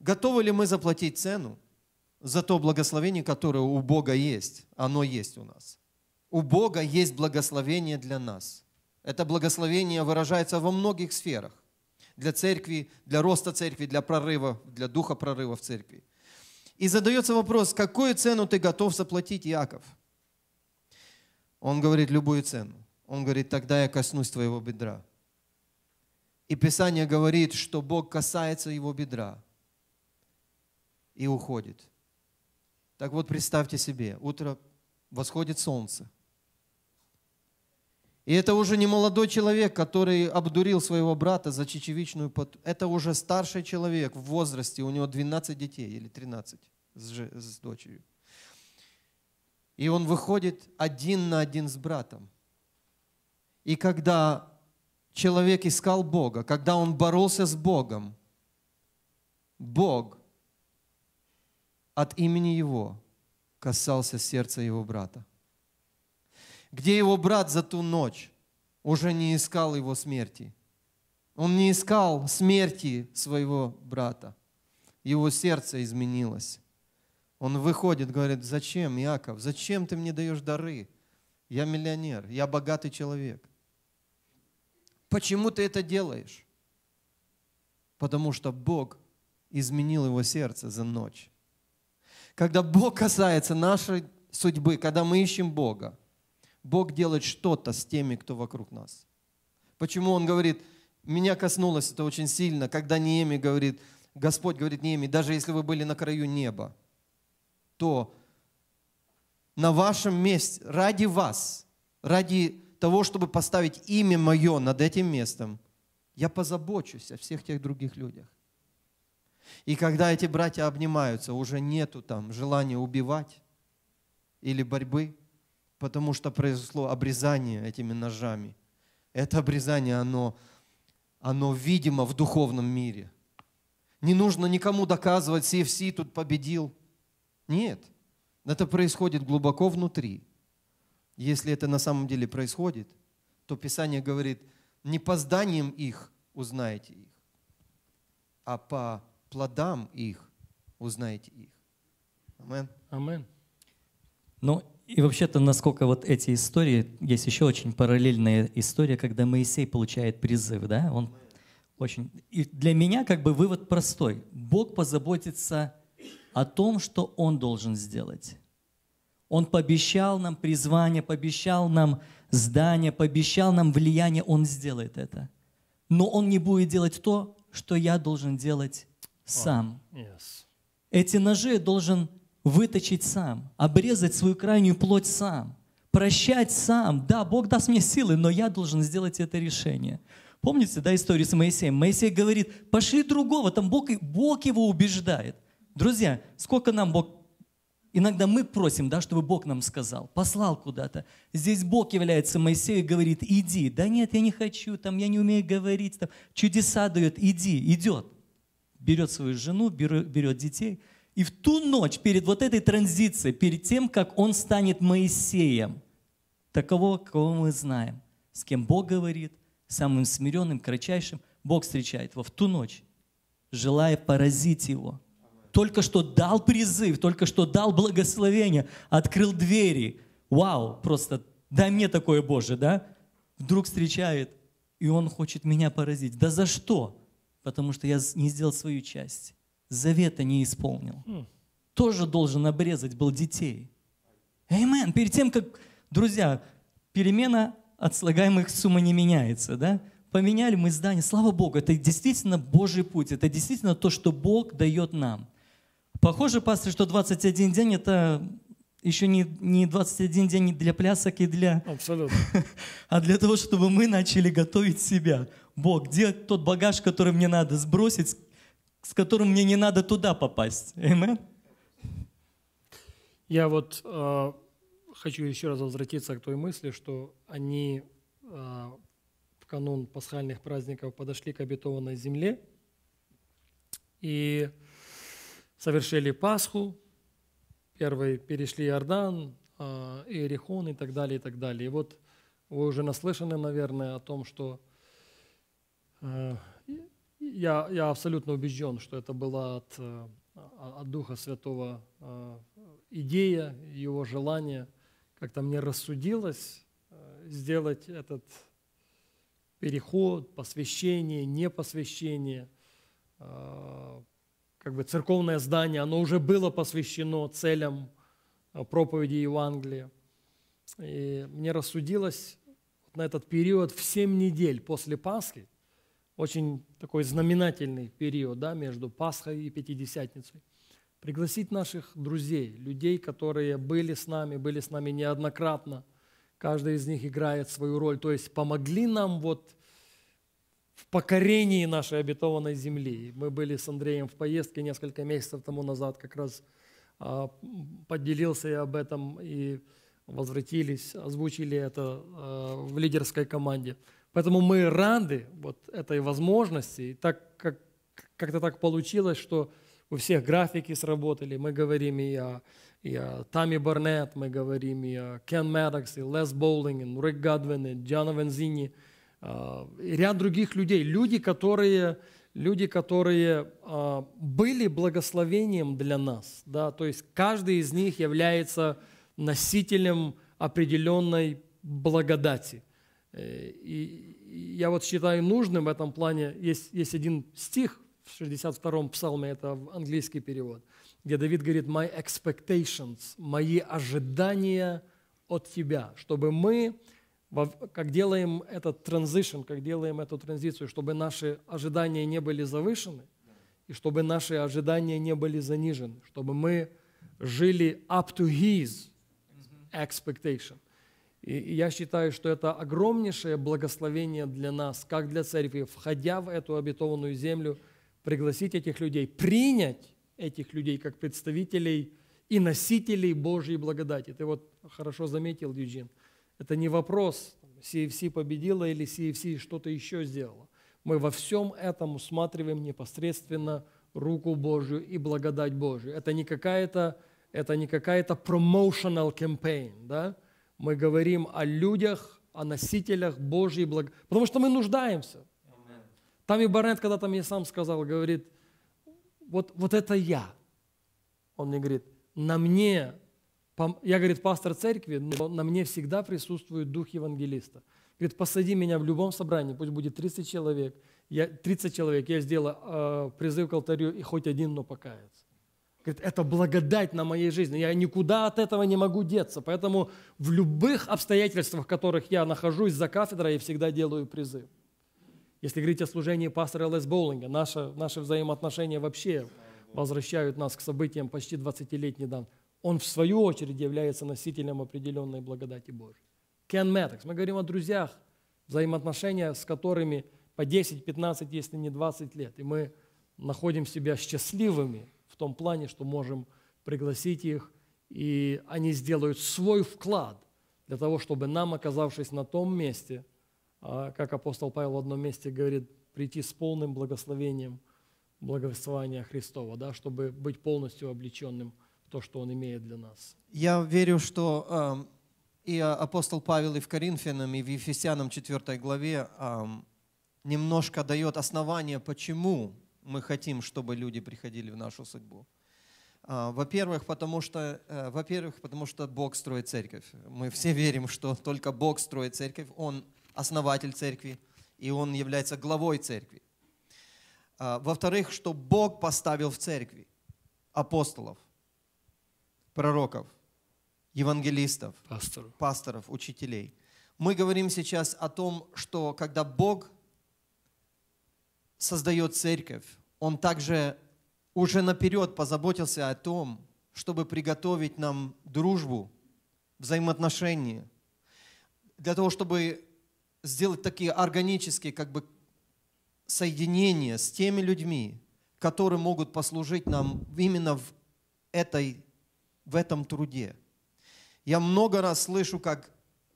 Готовы ли мы заплатить цену за то благословение, которое у Бога есть? Оно есть у нас. У Бога есть благословение для нас – это благословение выражается во многих сферах. Для церкви, для роста церкви, для прорыва, для духа прорыва в церкви. И задается вопрос, какую цену ты готов заплатить, Яков? Он говорит, любую цену. Он говорит, тогда я коснусь твоего бедра. И Писание говорит, что Бог касается его бедра и уходит. Так вот, представьте себе, утро восходит солнце – и это уже не молодой человек, который обдурил своего брата за чечевичную поту. Это уже старший человек в возрасте, у него 12 детей или 13 с, же, с дочерью. И он выходит один на один с братом. И когда человек искал Бога, когда он боролся с Богом, Бог от имени его касался сердца его брата где его брат за ту ночь уже не искал его смерти. Он не искал смерти своего брата. Его сердце изменилось. Он выходит, говорит, зачем, Иаков? зачем ты мне даешь дары? Я миллионер, я богатый человек. Почему ты это делаешь? Потому что Бог изменил его сердце за ночь. Когда Бог касается нашей судьбы, когда мы ищем Бога, Бог делает что-то с теми, кто вокруг нас. Почему Он говорит, меня коснулось это очень сильно, когда Нееми говорит, Господь говорит Нееми, даже если вы были на краю неба, то на вашем месте, ради вас, ради того, чтобы поставить имя мое над этим местом, я позабочусь о всех тех других людях. И когда эти братья обнимаются, уже нету там желания убивать или борьбы – потому что произошло обрезание этими ножами. Это обрезание, оно, оно видимо в духовном мире. Не нужно никому доказывать, CFC тут победил. Нет, это происходит глубоко внутри. Если это на самом деле происходит, то Писание говорит, не по зданиям их узнаете их, а по плодам их узнаете их. Амен. Амен. Но и вообще-то, насколько вот эти истории, есть еще очень параллельная история, когда Моисей получает призыв, да, он очень... И для меня как бы вывод простой. Бог позаботится о том, что Он должен сделать. Он пообещал нам призвание, пообещал нам здание, пообещал нам влияние, Он сделает это. Но Он не будет делать то, что я должен делать сам. Эти ножи должен выточить сам, обрезать свою крайнюю плоть сам, прощать сам. Да, Бог даст мне силы, но я должен сделать это решение. Помните, да, историю с Моисеем? Моисей говорит, пошли другого, там Бог, Бог его убеждает. Друзья, сколько нам Бог Иногда мы просим, да, чтобы Бог нам сказал, послал куда-то. Здесь Бог является Моисею и говорит, иди. Да нет, я не хочу, там, я не умею говорить. Там, чудеса дает, иди, идет. Берет свою жену, берет, берет детей – и в ту ночь, перед вот этой транзицией, перед тем, как он станет Моисеем, такового, кого мы знаем, с кем Бог говорит, самым смиренным, кратчайшим, Бог встречает его в ту ночь, желая поразить его. Только что дал призыв, только что дал благословение, открыл двери. Вау, просто дай мне такое, Боже, да? Вдруг встречает, и он хочет меня поразить. Да за что? Потому что я не сделал свою часть завета не исполнил. Хм. Тоже должен обрезать был детей. Амин. Перед тем, как, друзья, перемена от слагаемых сумма не меняется, да? Поменяли мы здание. Слава Богу, это действительно Божий путь. Это действительно то, что Бог дает нам. Похоже, пастор, что 21 день – это еще не, не 21 день для плясок и для... Абсолютно. А для того, чтобы мы начали готовить себя. Бог, где тот багаж, который мне надо сбросить, с которым мне не надо туда попасть. Amen? Я вот э, хочу еще раз возвратиться к той мысли, что они э, в канун пасхальных праздников подошли к обетованной земле и совершили Пасху, первые перешли Иордан, э, Иерихон и так далее, и так далее. И вот вы уже наслышаны, наверное, о том, что э, я, я абсолютно убежден, что это была от, э, от Духа Святого э, идея, его желание. Как-то мне рассудилось э, сделать этот переход, посвящение, непосвящение. Как бы церковное здание, оно уже было посвящено целям проповеди Евангелия. И мне рассудилось на этот период в 7 недель после Пасхи – очень такой знаменательный период да, между Пасхой и Пятидесятницей. Пригласить наших друзей, людей, которые были с нами, были с нами неоднократно. Каждый из них играет свою роль. То есть помогли нам вот в покорении нашей обетованной земли. Мы были с Андреем в поездке несколько месяцев тому назад, как раз а, поделился я об этом и возвратились, озвучили это а, в лидерской команде – Поэтому мы рады вот этой возможности. И так как, как-то так получилось, что у всех графики сработали. Мы говорим и о, и о Тами Барнетт, мы говорим и о Кен Мэддокс, и Лес Боулинг, и Нурек Гадвин, и Джана Вензини, а, и ряд других людей. Люди, которые, люди, которые а, были благословением для нас. Да? То есть каждый из них является носителем определенной благодати. Э, и я вот считаю нужным в этом плане, есть, есть один стих в 62-м псалме, это английский перевод, где Давид говорит «my expectations», «мои ожидания от тебя», чтобы мы, как делаем этот транзишн, как делаем эту транзицию, чтобы наши ожидания не были завышены, и чтобы наши ожидания не были занижены, чтобы мы жили up to his expectation. И, я считаю, что это огромнейшее благословение для нас, как для церкви, входя в эту обетованную землю, пригласить этих людей, принять этих людей как представителей и носителей Божьей благодати. Ты вот хорошо заметил, Юджин, это не вопрос, CFC победила или CFC что-то еще сделала. Мы во всем этом усматриваем непосредственно руку Божью и благодать Божью. Это не какая-то это не какая-то promotional campaign, да? мы говорим о людях, о носителях Божьей благодати, Потому что мы нуждаемся. Там и Барнет когда-то мне сам сказал, говорит, вот, вот это я. Он мне говорит, на мне, я, говорит, пастор церкви, но на мне всегда присутствует дух евангелиста. Говорит, посади меня в любом собрании, пусть будет 30 человек, я, 30 человек, я сделаю э, призыв к алтарю, и хоть один, но покаяться. Говорит, это благодать на моей жизни. Я никуда от этого не могу деться. Поэтому в любых обстоятельствах, в которых я нахожусь за кафедрой, я всегда делаю призыв. Если говорить о служении пастора Лес Боулинга, наши, наши взаимоотношения вообще возвращают нас к событиям почти 20-летний дан. Он, в свою очередь, является носителем определенной благодати Божьей. Кен Мэттекс. Мы говорим о друзьях, взаимоотношения с которыми по 10-15, если не 20 лет. И мы находим себя счастливыми – том плане, что можем пригласить их, и они сделают свой вклад для того, чтобы нам, оказавшись на том месте, а, как апостол Павел в одном месте говорит, прийти с полным благословением благословения Христова, да, чтобы быть полностью облеченным в то, что Он имеет для нас. Я верю, что э, и а, апостол Павел и в Коринфянам, и в Ефесянам 4 главе э, немножко дает основание, почему мы хотим, чтобы люди приходили в нашу судьбу? А, во-первых, потому что, э, во-первых, потому что Бог строит церковь. Мы все верим, что только Бог строит церковь. Он основатель церкви, и Он является главой церкви. А, во-вторых, что Бог поставил в церкви апостолов, пророков, евангелистов, пасторов, пасторов учителей. Мы говорим сейчас о том, что когда Бог создает церковь, Он также уже наперед позаботился о том, чтобы приготовить нам дружбу, взаимоотношения, для того, чтобы сделать такие органические как бы соединения с теми людьми, которые могут послужить нам именно в, этой, в этом труде. Я много раз слышу, как,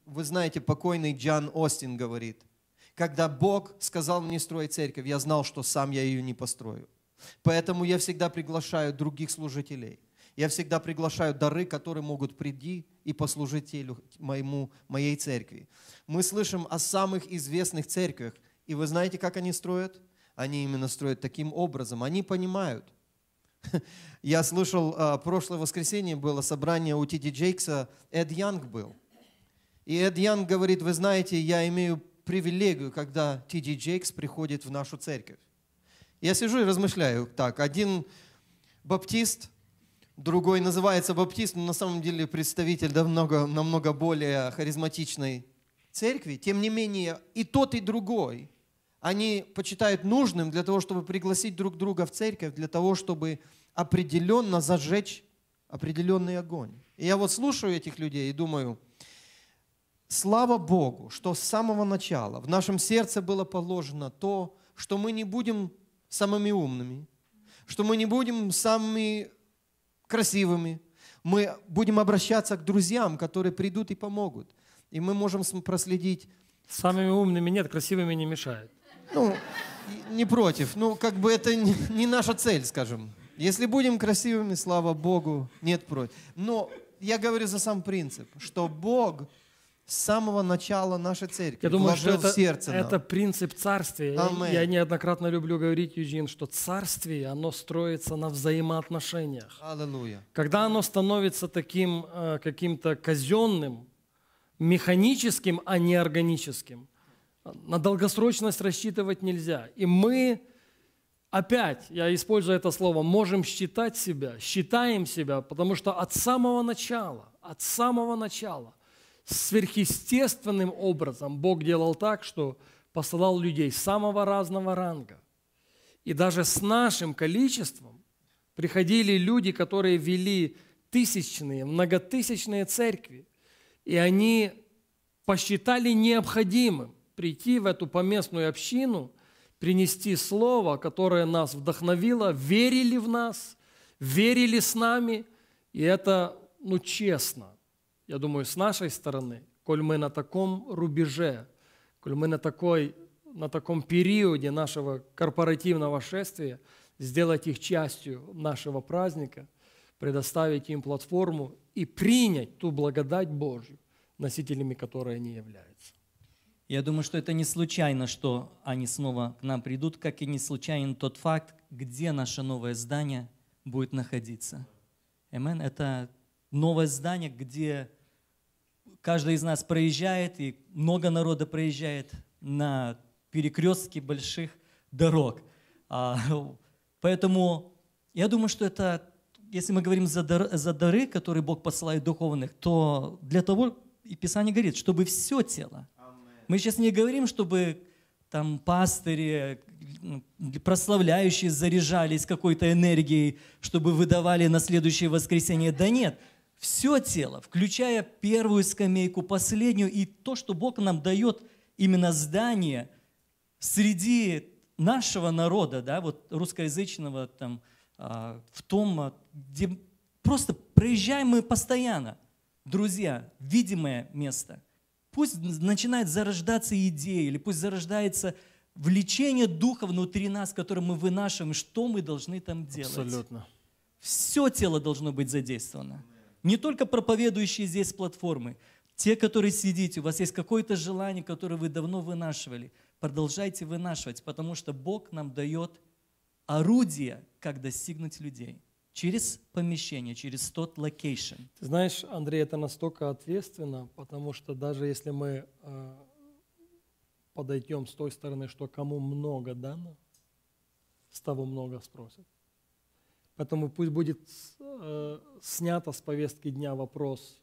вы знаете, покойный Джан Остин говорит – когда Бог сказал мне строить церковь, я знал, что сам я ее не построю. Поэтому я всегда приглашаю других служителей. Я всегда приглашаю дары, которые могут прийти и послужить моему, моей церкви. Мы слышим о самых известных церквях, и вы знаете, как они строят? Они именно строят таким образом. Они понимают. Я слышал, а, прошлое воскресенье было собрание у Тиди Джейкса, Эд Янг был. И Эд Янг говорит, вы знаете, я имею привилегию, когда T.D. Джейкс приходит в нашу церковь. Я сижу и размышляю так. Один баптист, другой называется баптист, но на самом деле представитель намного, намного более харизматичной церкви. Тем не менее, и тот, и другой, они почитают нужным для того, чтобы пригласить друг друга в церковь, для того, чтобы определенно зажечь определенный огонь. И я вот слушаю этих людей и думаю – Слава Богу, что с самого начала в нашем сердце было положено то, что мы не будем самыми умными, что мы не будем самыми красивыми, мы будем обращаться к друзьям, которые придут и помогут. И мы можем проследить... Самыми умными нет, красивыми не мешает. Ну, не против. Ну, как бы это не наша цель, скажем. Если будем красивыми, слава Богу, нет против. Но я говорю за сам принцип, что Бог с самого начала нашей церкви. Я думаю, что это, сердце это принцип царствия. Amen. Я неоднократно люблю говорить, Юджин, что царствие, оно строится на взаимоотношениях. Аллилуйя. Когда оно становится таким э, каким-то казенным, механическим, а не органическим, на долгосрочность рассчитывать нельзя. И мы опять, я использую это слово, можем считать себя, считаем себя, потому что от самого начала, от самого начала сверхъестественным образом Бог делал так, что посылал людей самого разного ранга. И даже с нашим количеством приходили люди, которые вели тысячные, многотысячные церкви, и они посчитали необходимым прийти в эту поместную общину, принести слово, которое нас вдохновило, верили в нас, верили с нами, и это, ну, честно я думаю, с нашей стороны, коль мы на таком рубеже, коль мы на, такой, на таком периоде нашего корпоративного шествия, сделать их частью нашего праздника, предоставить им платформу и принять ту благодать Божью, носителями которой они являются. Я думаю, что это не случайно, что они снова к нам придут, как и не случайен тот факт, где наше новое здание будет находиться. Эмен, это новое здание, где каждый из нас проезжает, и много народа проезжает на перекрестке больших дорог. А, поэтому я думаю, что это, если мы говорим за дары, за дары, которые Бог посылает духовных, то для того, и Писание говорит, чтобы все тело. Мы сейчас не говорим, чтобы там пастыри, прославляющие заряжались какой-то энергией, чтобы выдавали на следующее воскресенье. Да нет, все тело, включая первую скамейку, последнюю, и то, что Бог нам дает именно здание среди нашего народа, да, вот русскоязычного, там, а, в том, а, где просто проезжаем мы постоянно, друзья, видимое место. Пусть начинает зарождаться идея, или пусть зарождается влечение духа внутри нас, которое мы вынашиваем, что мы должны там делать. Абсолютно. Все тело должно быть задействовано не только проповедующие здесь платформы, те, которые сидите, у вас есть какое-то желание, которое вы давно вынашивали, продолжайте вынашивать, потому что Бог нам дает орудие, как достигнуть людей через помещение, через тот локейшн. Ты знаешь, Андрей, это настолько ответственно, потому что даже если мы э, подойдем с той стороны, что кому много дано, с того много спросят. Поэтому пусть будет э, снято с повестки дня вопрос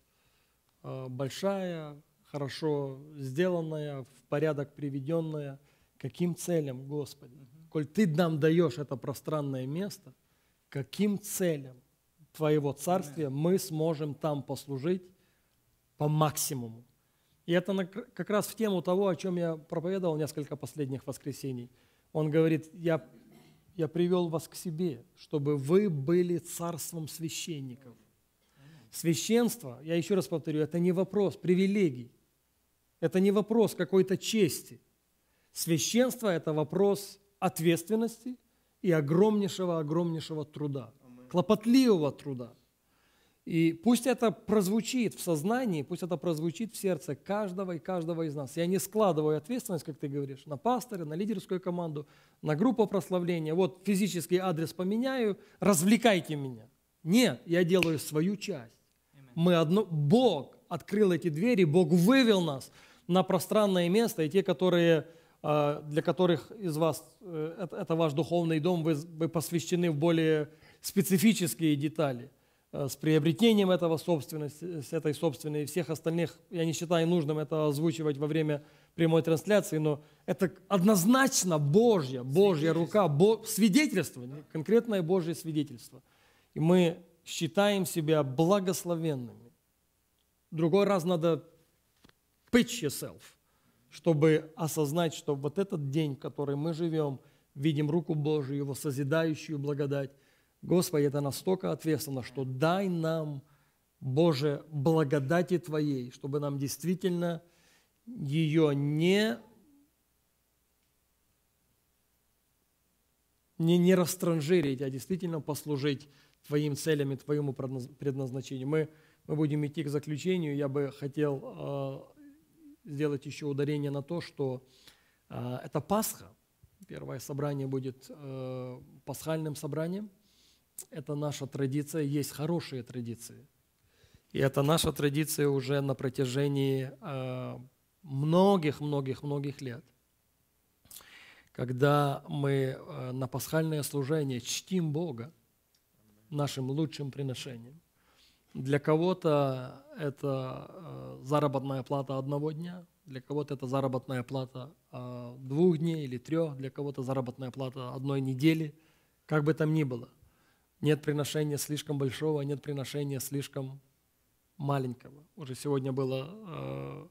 э, большая, хорошо сделанная, в порядок приведенная. Каким целям, Господи? Коль Ты нам даешь это пространное место, каким целям Твоего Царствия мы сможем там послужить по максимуму? И это как раз в тему того, о чем я проповедовал несколько последних воскресений. Он говорит, я я привел вас к себе, чтобы вы были царством священников. Священство, я еще раз повторю, это не вопрос привилегий, это не вопрос какой-то чести. Священство – это вопрос ответственности и огромнейшего-огромнейшего труда, клопотливого труда. И пусть это прозвучит в сознании, пусть это прозвучит в сердце каждого и каждого из нас. Я не складываю ответственность, как ты говоришь, на пастора, на лидерскую команду, на группу прославления. Вот физический адрес поменяю, развлекайте меня. Нет, я делаю свою часть. Мы одно... Бог открыл эти двери, Бог вывел нас на пространное место, и те, которые а, для которых из вас э, это ваш духовный дом, вы, вы посвящены в более специфические детали – Э, с приобретением этого собственности, э, с этой собственной и всех остальных, я не считаю нужным это озвучивать во время прямой трансляции, но это однозначно Божья, Божья рука, бо, свидетельство, конкретное Божье свидетельство. И мы считаем себя благословенными. Другой раз надо pitch yourself, чтобы осознать, что вот этот день, в который мы живем, видим руку Божию, его созидающую благодать, Господи, это настолько ответственно, что дай нам, Боже, благодати Твоей, чтобы нам действительно ее не, не, не растранжирить, а действительно послужить Твоим целям и Твоему предназначению. Мы, мы будем идти к заключению. Я бы хотел э, сделать еще ударение на то, что э, это Пасха. Первое собрание будет э, пасхальным собранием – это наша традиция, есть хорошие традиции. И это наша традиция уже на протяжении многих-многих-многих а, лет. Когда мы а, на пасхальное служение чтим Бога нашим лучшим приношением. Для кого-то это а, заработная плата одного дня, для кого-то это заработная плата двух дней или трех, для кого-то заработная плата одной недели, как бы там ни было – нет приношения слишком большого, нет приношения слишком маленького. Уже сегодня было, э,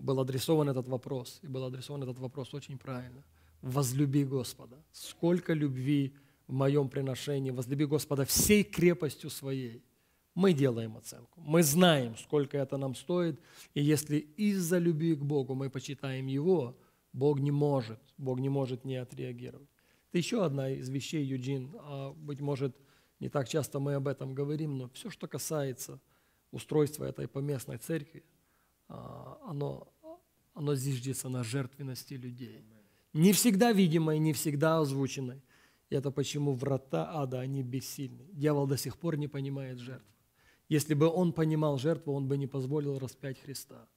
был адресован этот вопрос, и был адресован этот вопрос очень правильно. Возлюби Господа. Сколько любви в моем приношении, возлюби Господа всей крепостью своей. Мы делаем оценку. Мы знаем, сколько это нам стоит. И если из-за любви к Богу мы почитаем Его, Бог не может, Бог не может не отреагировать. Это еще одна из вещей, Юджин, а, быть может, не так часто мы об этом говорим, но все, что касается устройства этой поместной церкви, а, оно, оно зиждется на жертвенности людей. Не всегда видимой, не всегда озвученной. И это почему врата ада, они бессильны. Дьявол до сих пор не понимает жертв. Если бы он понимал жертву, он бы не позволил распять Христа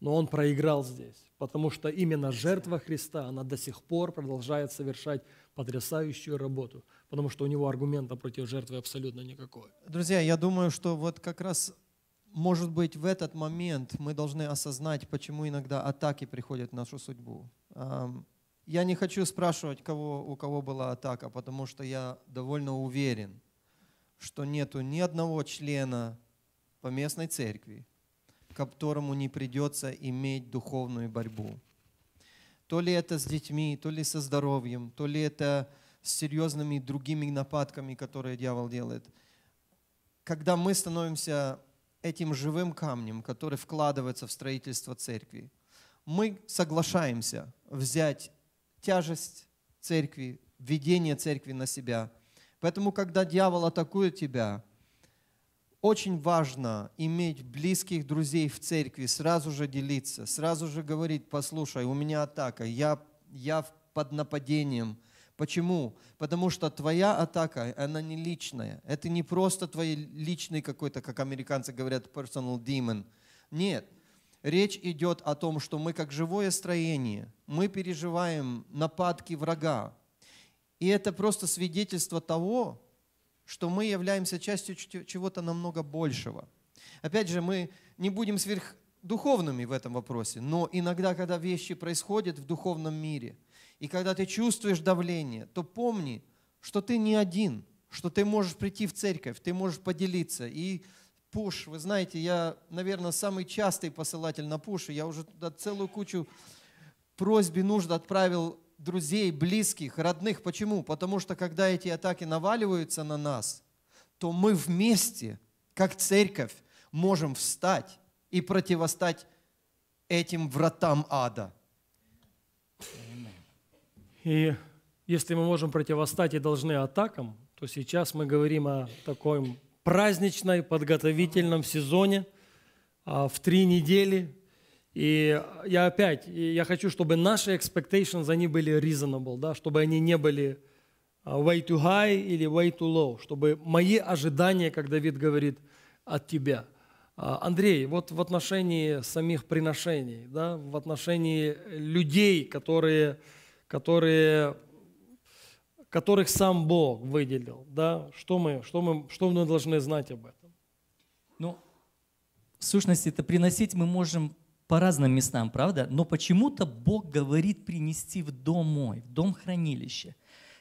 но он проиграл здесь, потому что именно жертва Христа, она до сих пор продолжает совершать потрясающую работу, потому что у него аргумента против жертвы абсолютно никакой. Друзья, я думаю, что вот как раз, может быть, в этот момент мы должны осознать, почему иногда атаки приходят в нашу судьбу. Я не хочу спрашивать, кого, у кого была атака, потому что я довольно уверен, что нету ни одного члена по местной церкви, которому не придется иметь духовную борьбу. То ли это с детьми, то ли со здоровьем, то ли это с серьезными другими нападками, которые дьявол делает. Когда мы становимся этим живым камнем, который вкладывается в строительство церкви, мы соглашаемся взять тяжесть церкви, введение церкви на себя. Поэтому, когда дьявол атакует тебя – очень важно иметь близких друзей в церкви, сразу же делиться, сразу же говорить, послушай, у меня атака, я, я под нападением. Почему? Потому что твоя атака, она не личная. Это не просто твой личный какой-то, как американцы говорят, personal demon. Нет, речь идет о том, что мы как живое строение, мы переживаем нападки врага. И это просто свидетельство того, что мы являемся частью чего-то намного большего. Опять же, мы не будем сверхдуховными в этом вопросе, но иногда, когда вещи происходят в духовном мире, и когда ты чувствуешь давление, то помни, что ты не один, что ты можешь прийти в церковь, ты можешь поделиться. И пуш, вы знаете, я, наверное, самый частый посылатель на пуш, и я уже туда целую кучу просьб и нужд отправил друзей, близких, родных. Почему? Потому что когда эти атаки наваливаются на нас, то мы вместе, как церковь, можем встать и противостать этим вратам ада. И если мы можем противостать и должны атакам, то сейчас мы говорим о таком праздничной, подготовительном сезоне а, в три недели и я опять, я хочу, чтобы наши expectations, они были reasonable, да, чтобы они не были а, way too high или way too low, чтобы мои ожидания, как Давид говорит, от тебя. А, Андрей, вот в отношении самих приношений, да, в отношении людей, которые, которые, которых сам Бог выделил, да, что мы, что мы, что мы должны знать об этом? Ну, в сущности, это приносить мы можем по разным местам, правда? Но почему-то Бог говорит принести в дом мой, в дом хранилище.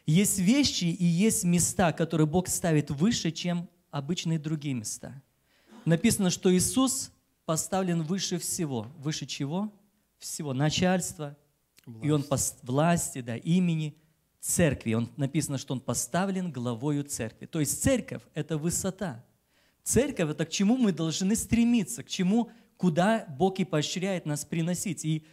Есть вещи и есть места, которые Бог ставит выше, чем обычные другие места. Написано, что Иисус поставлен выше всего. Выше чего? Всего. Начальства. Власть. И он по власти, да, имени церкви. Он написано, что он поставлен главою церкви. То есть церковь – это высота. Церковь – это к чему мы должны стремиться, к чему куда Бог и поощряет нас приносить. И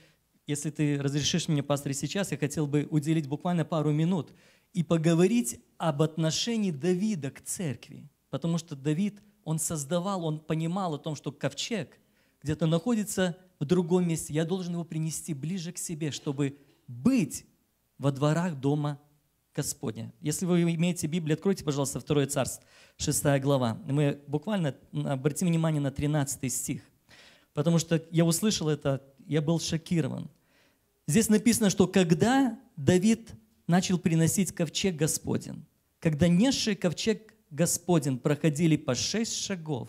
если ты разрешишь мне, пастор, сейчас, я хотел бы уделить буквально пару минут и поговорить об отношении Давида к церкви. Потому что Давид, он создавал, он понимал о том, что ковчег где-то находится в другом месте. Я должен его принести ближе к себе, чтобы быть во дворах дома Господня. Если вы имеете Библию, откройте, пожалуйста, 2 Царств, 6 глава. Мы буквально обратим внимание на 13 стих потому что я услышал это, я был шокирован. Здесь написано, что когда Давид начал приносить ковчег Господен, когда несший ковчег Господен проходили по шесть шагов,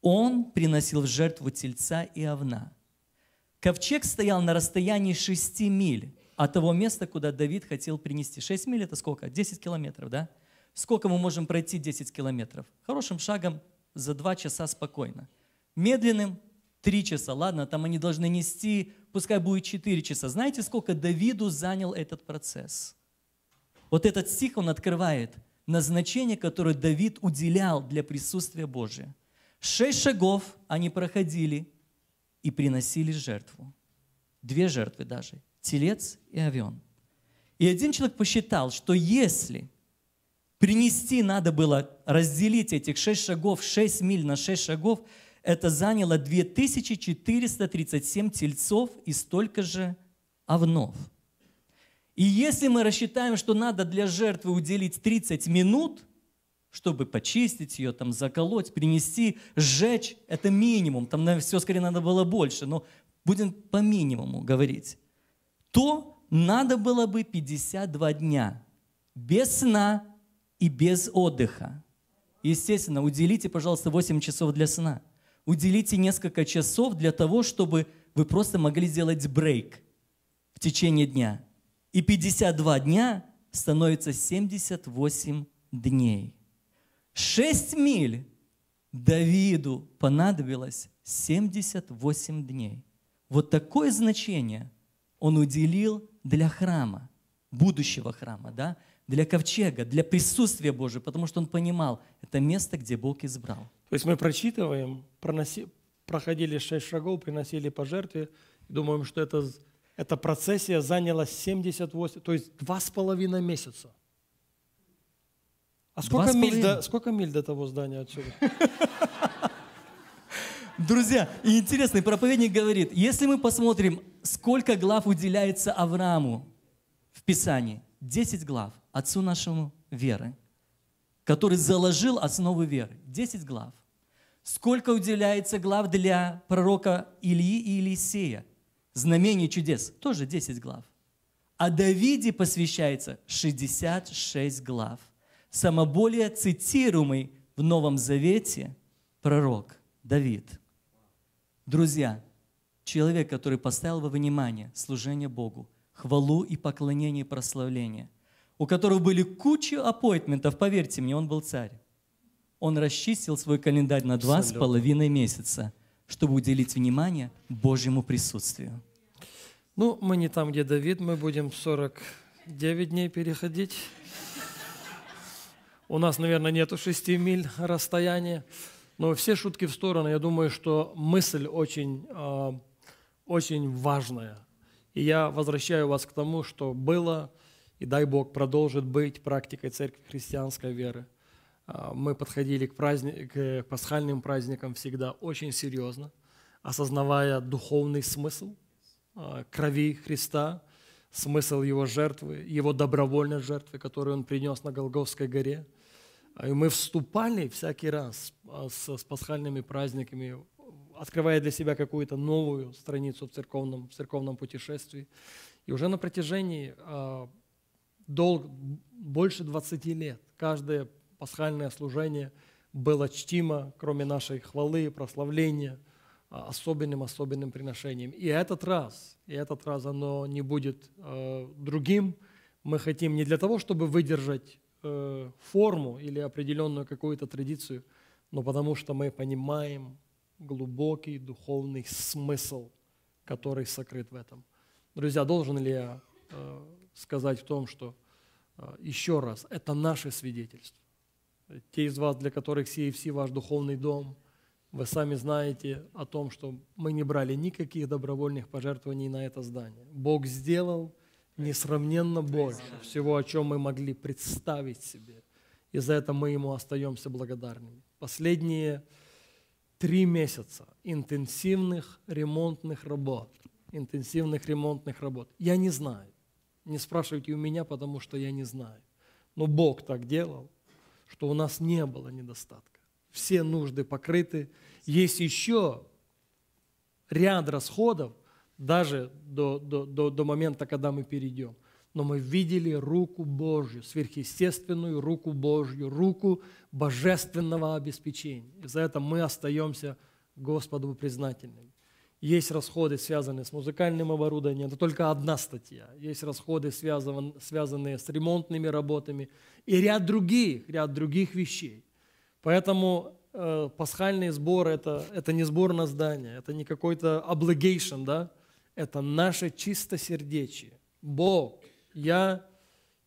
он приносил в жертву тельца и овна. Ковчег стоял на расстоянии шести миль от того места, куда Давид хотел принести. Шесть миль – это сколько? Десять километров, да? Сколько мы можем пройти 10 километров? Хорошим шагом за два часа спокойно. Медленным три часа, ладно, там они должны нести, пускай будет четыре часа. Знаете, сколько Давиду занял этот процесс? Вот этот стих он открывает назначение, которое Давид уделял для присутствия Божия. Шесть шагов они проходили и приносили жертву. Две жертвы даже, телец и овен. И один человек посчитал, что если принести надо было разделить этих шесть шагов, шесть миль на шесть шагов – это заняло 2437 тельцов и столько же овнов. И если мы рассчитаем, что надо для жертвы уделить 30 минут, чтобы почистить ее, там, заколоть, принести, сжечь, это минимум. Там все скорее надо было больше, но будем по минимуму говорить. То надо было бы 52 дня без сна и без отдыха. Естественно, уделите, пожалуйста, 8 часов для сна – уделите несколько часов для того, чтобы вы просто могли сделать брейк в течение дня. И 52 дня становится 78 дней. 6 миль Давиду понадобилось 78 дней. Вот такое значение он уделил для храма, будущего храма, да? для ковчега, для присутствия Божьего, потому что он понимал, это место, где Бог избрал. То есть мы прочитываем, проноси, проходили шесть шагов, приносили по жертве, думаем, что это, эта процессия заняла 78, то есть два с половиной месяца. А сколько миль, до, сколько миль до того здания отсюда? Друзья, интересный проповедник говорит, если мы посмотрим, сколько глав уделяется Аврааму в Писании, 10 глав отцу нашему веры, который заложил основы веры, 10 глав. Сколько уделяется глав для пророка Ильи и Елисея? Знамений чудес тоже 10 глав. А Давиде посвящается 66 глав. Самоболее цитируемый в Новом Завете пророк Давид. Друзья, человек, который поставил во внимание служение Богу, хвалу и поклонение и прославление, у которого были куча аппойтментов, поверьте мне, он был царь он расчистил свой календарь на два с половиной месяца, чтобы уделить внимание Божьему присутствию. Ну, мы не там, где Давид, мы будем 49 дней переходить. У нас, наверное, нету 6 миль расстояния. Но все шутки в сторону, я думаю, что мысль очень, а, очень важная. И я возвращаю вас к тому, что было, и дай Бог продолжит быть практикой церкви христианской веры. А, мы подходили к, праздник, к э, пасхальным праздникам всегда очень серьезно, осознавая духовный смысл а, крови Христа, смысл Его жертвы, Его добровольной жертвы, которую Он принес на Голговской горе. А, и мы вступали всякий раз с, пасхальными праздниками, открывая для себя какую-то новую страницу в церковном, в церковном путешествии. И уже на протяжении долг больше 20 лет, каждое пасхальное служение было чтимо, кроме нашей хвалы, и прославления, особенным-особенным а, приношением. И этот раз, и этот раз оно не будет э, другим. Мы хотим не для того, чтобы выдержать э, форму или определенную какую-то традицию, но потому что мы понимаем глубокий духовный смысл, который сокрыт в этом. Друзья, должен ли я э, сказать в том, что э, еще раз, это наше свидетельство те из вас, для которых CFC ваш духовный дом, вы сами знаете о том, что мы не брали никаких добровольных пожертвований на это здание. Бог сделал несравненно больше всего, о чем мы могли представить себе. И за это мы Ему остаемся благодарными. Последние три месяца интенсивных ремонтных работ. Интенсивных ремонтных работ. Я не знаю. Не спрашивайте у меня, потому что я не знаю. Но Бог так делал что у нас не было недостатка. Все нужды покрыты. Есть еще ряд расходов, даже до, до, до, до момента, когда мы перейдем. Но мы видели руку Божью, сверхъестественную руку Божью, руку божественного обеспечения. И за это мы остаемся Господу признательными. Есть расходы, связанные с музыкальным оборудованием, это только одна статья. Есть расходы, связанные с ремонтными работами и ряд других, ряд других вещей. Поэтому э, пасхальный сбор это, – это не сбор на здание, это не какой-то obligation, да? Это наше чистосердечие. Бог, я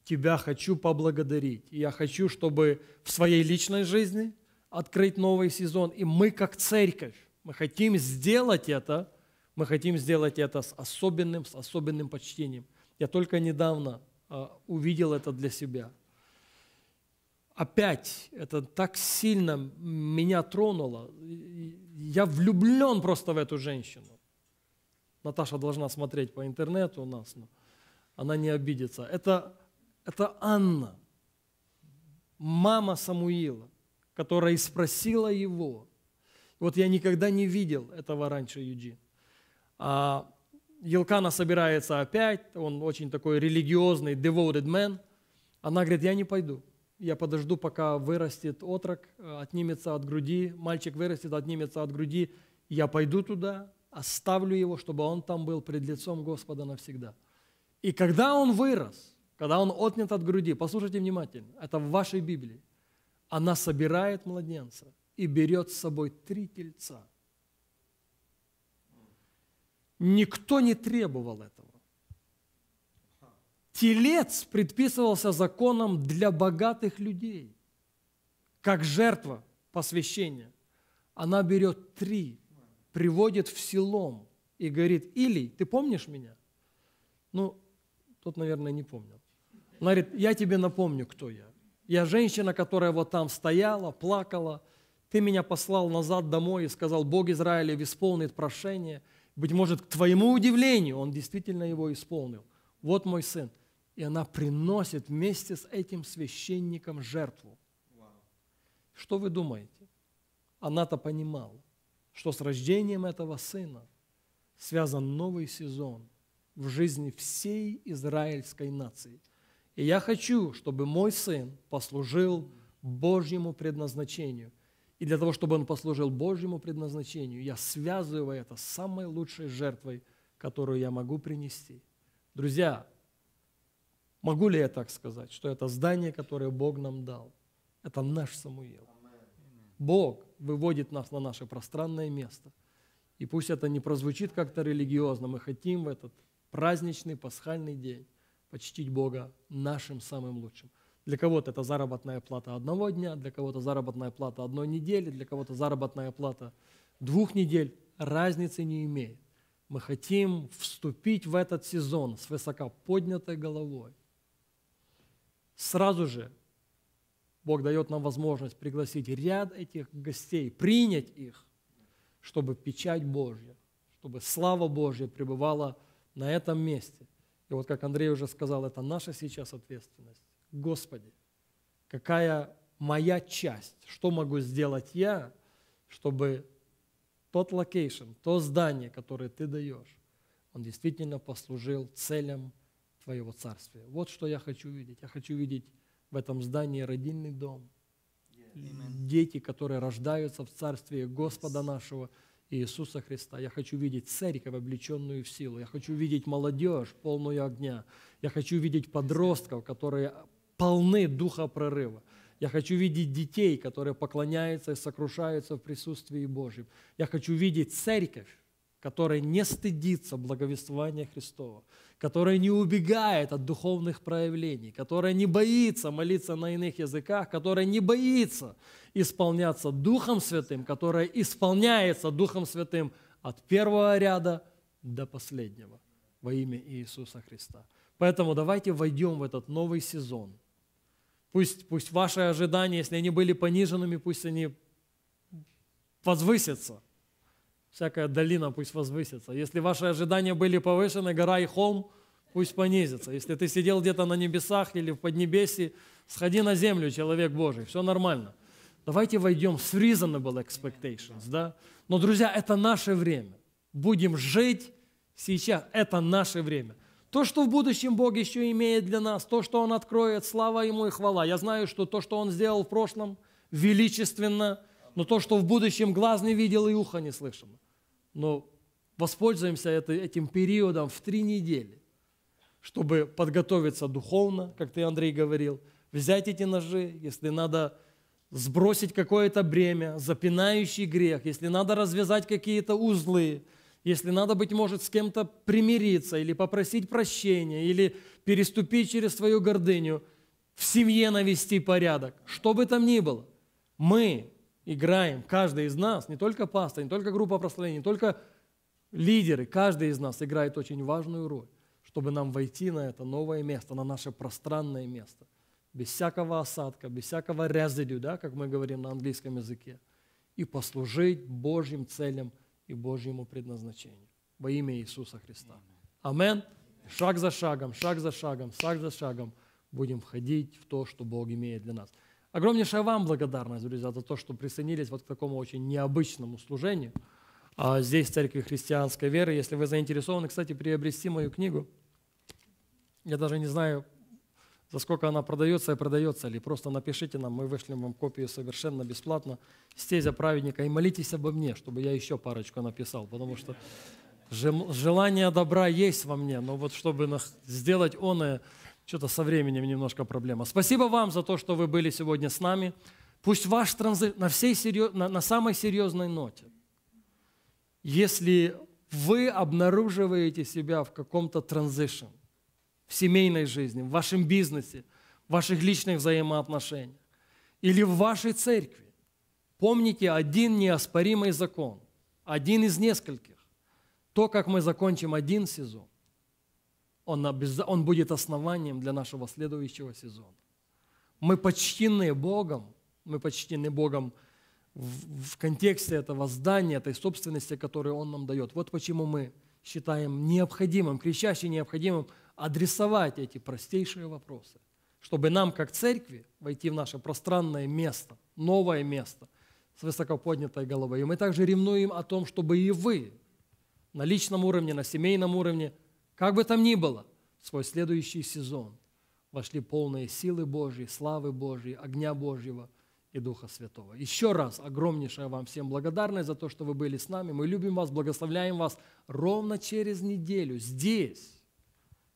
Тебя хочу поблагодарить. я хочу, чтобы в своей личной жизни открыть новый сезон. И мы, как церковь, мы хотим сделать это, мы хотим сделать это с особенным, с особенным почтением. Я только недавно а, увидел это для себя. Опять это так сильно меня тронуло. Я влюблен просто в эту женщину. Наташа должна смотреть по интернету у нас, но она не обидится. Это, это Анна, мама Самуила, которая и спросила его, вот я никогда не видел этого раньше Юджин. А Елкана собирается опять, он очень такой религиозный, devoted man. Она говорит, я не пойду, я подожду, пока вырастет отрок, э, отнимется от груди, мальчик вырастет, отнимется от груди, я пойду туда, оставлю его, чтобы он там был пред лицом Господа навсегда. И когда он вырос, когда он отнят от груди, послушайте внимательно, это в вашей Библии, она собирает младенца – и берет с собой три тельца. Никто не требовал этого. Телец предписывался законом для богатых людей, как жертва посвящения. Она берет три, приводит в селом и говорит, Илий, ты помнишь меня? Ну, тот, наверное, не помнил. Она говорит, я тебе напомню, кто я. Я женщина, которая вот там стояла, плакала – ты меня послал назад домой и сказал, Бог Израилев исполнит прошение. Быть может, к твоему удивлению, он действительно его исполнил. Вот мой сын. И она приносит вместе с этим священником жертву. Что вы думаете? Она-то понимала, что с рождением этого сына связан новый сезон в жизни всей израильской нации. И я хочу, чтобы мой сын послужил Божьему предназначению. И для того, чтобы он послужил Божьему предназначению, я связываю это с самой лучшей жертвой, которую я могу принести. Друзья, могу ли я так сказать, что это здание, которое Бог нам дал, это наш Самуил. Бог выводит нас на наше пространное место. И пусть это не прозвучит как-то религиозно, мы хотим в этот праздничный пасхальный день почтить Бога нашим самым лучшим. Для кого-то это заработная плата одного дня, для кого-то заработная плата одной недели, для кого-то заработная плата двух недель. Разницы не имеет. Мы хотим вступить в этот сезон с высоко поднятой головой. Сразу же Бог дает нам возможность пригласить ряд этих гостей, принять их, чтобы печать Божья, чтобы слава Божья пребывала на этом месте. И вот, как Андрей уже сказал, это наша сейчас ответственность Господи, какая моя часть, что могу сделать я, чтобы тот локейшн, то здание, которое ты даешь, он действительно послужил целям Твоего Царствия. Вот что я хочу видеть. Я хочу видеть в этом здании родильный дом. Yes. Дети, которые рождаются в Царстве Господа yes. нашего Иисуса Христа. Я хочу видеть церковь, облеченную в силу. Я хочу видеть молодежь, полную огня. Я хочу видеть подростков, которые полны духа прорыва. Я хочу видеть детей, которые поклоняются и сокрушаются в присутствии Божьем. Я хочу видеть церковь, которая не стыдится благовествования Христова, которая не убегает от духовных проявлений, которая не боится молиться на иных языках, которая не боится исполняться Духом Святым, которая исполняется Духом Святым от первого ряда до последнего во имя Иисуса Христа. Поэтому давайте войдем в этот новый сезон – Пусть, пусть ваши ожидания, если они были пониженными, пусть они возвысятся. Всякая долина пусть возвысится. Если ваши ожидания были повышены, гора и холм пусть понизится. Если ты сидел где-то на небесах или в Поднебесье, сходи на землю, человек Божий, все нормально. Давайте войдем с reasonable expectations, да? Но, друзья, это наше время. Будем жить сейчас. Это наше время. То, что в будущем Бог еще имеет для нас, то, что Он откроет, слава Ему и хвала. Я знаю, что то, что Он сделал в прошлом, величественно, но то, что в будущем глаз не видел и ухо не слышал. Но воспользуемся этим периодом в три недели, чтобы подготовиться духовно, как ты, Андрей, говорил, взять эти ножи, если надо сбросить какое-то бремя, запинающий грех, если надо развязать какие-то узлы – если надо, быть может, с кем-то примириться или попросить прощения, или переступить через свою гордыню, в семье навести порядок, что бы там ни было. Мы играем, каждый из нас, не только паста, не только группа прославления, не только лидеры, каждый из нас играет очень важную роль, чтобы нам войти на это новое место, на наше пространное место, без всякого осадка, без всякого residue, да, как мы говорим на английском языке, и послужить Божьим целям – и Божьему предназначению. Во имя Иисуса Христа. Амен. Шаг за шагом, шаг за шагом, шаг за шагом будем входить в то, что Бог имеет для нас. Огромнейшая вам благодарность, друзья, за то, что присоединились вот к такому очень необычному служению. А, здесь, в Церкви Христианской Веры, если вы заинтересованы, кстати, приобрести мою книгу, я даже не знаю, за сколько она продается и продается ли. Просто напишите нам, мы вышлем вам копию совершенно бесплатно. Стезя праведника и молитесь обо мне, чтобы я еще парочку написал, потому что желание добра есть во мне, но вот чтобы сделать оное, что-то со временем немножко проблема. Спасибо вам за то, что вы были сегодня с нами. Пусть ваш транзит на, всей серьез... на, на самой серьезной ноте, если вы обнаруживаете себя в каком-то транзишн, в семейной жизни, в вашем бизнесе, в ваших личных взаимоотношениях или в вашей церкви. Помните один неоспоримый закон, один из нескольких. То, как мы закончим один сезон, он, обез... он будет основанием для нашего следующего сезона. Мы почтены Богом, мы почтены Богом в, контексте этого здания, этой собственности, которую Он нам дает. Вот почему мы считаем необходимым, кричаще необходимым адресовать эти простейшие вопросы, чтобы нам, как церкви, войти в наше пространное место, новое место с высокоподнятой головой. И мы также ревнуем о том, чтобы и вы на личном уровне, на семейном уровне, как бы там ни было, в свой следующий сезон вошли полные силы Божьей, славы Божьей, огня Божьего и Духа Святого. Еще раз огромнейшая вам всем благодарность за то, что вы были с нами. Мы любим вас, благословляем вас ровно через неделю здесь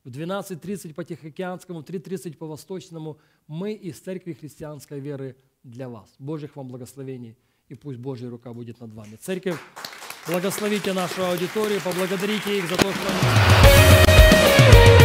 в 12.30 по Тихоокеанскому, в 3.30 по Восточному, мы из Церкви Христианской Веры для вас. Божьих вам благословений, и пусть Божья рука будет над вами. Церковь, благословите нашу аудиторию, поблагодарите их за то, что они...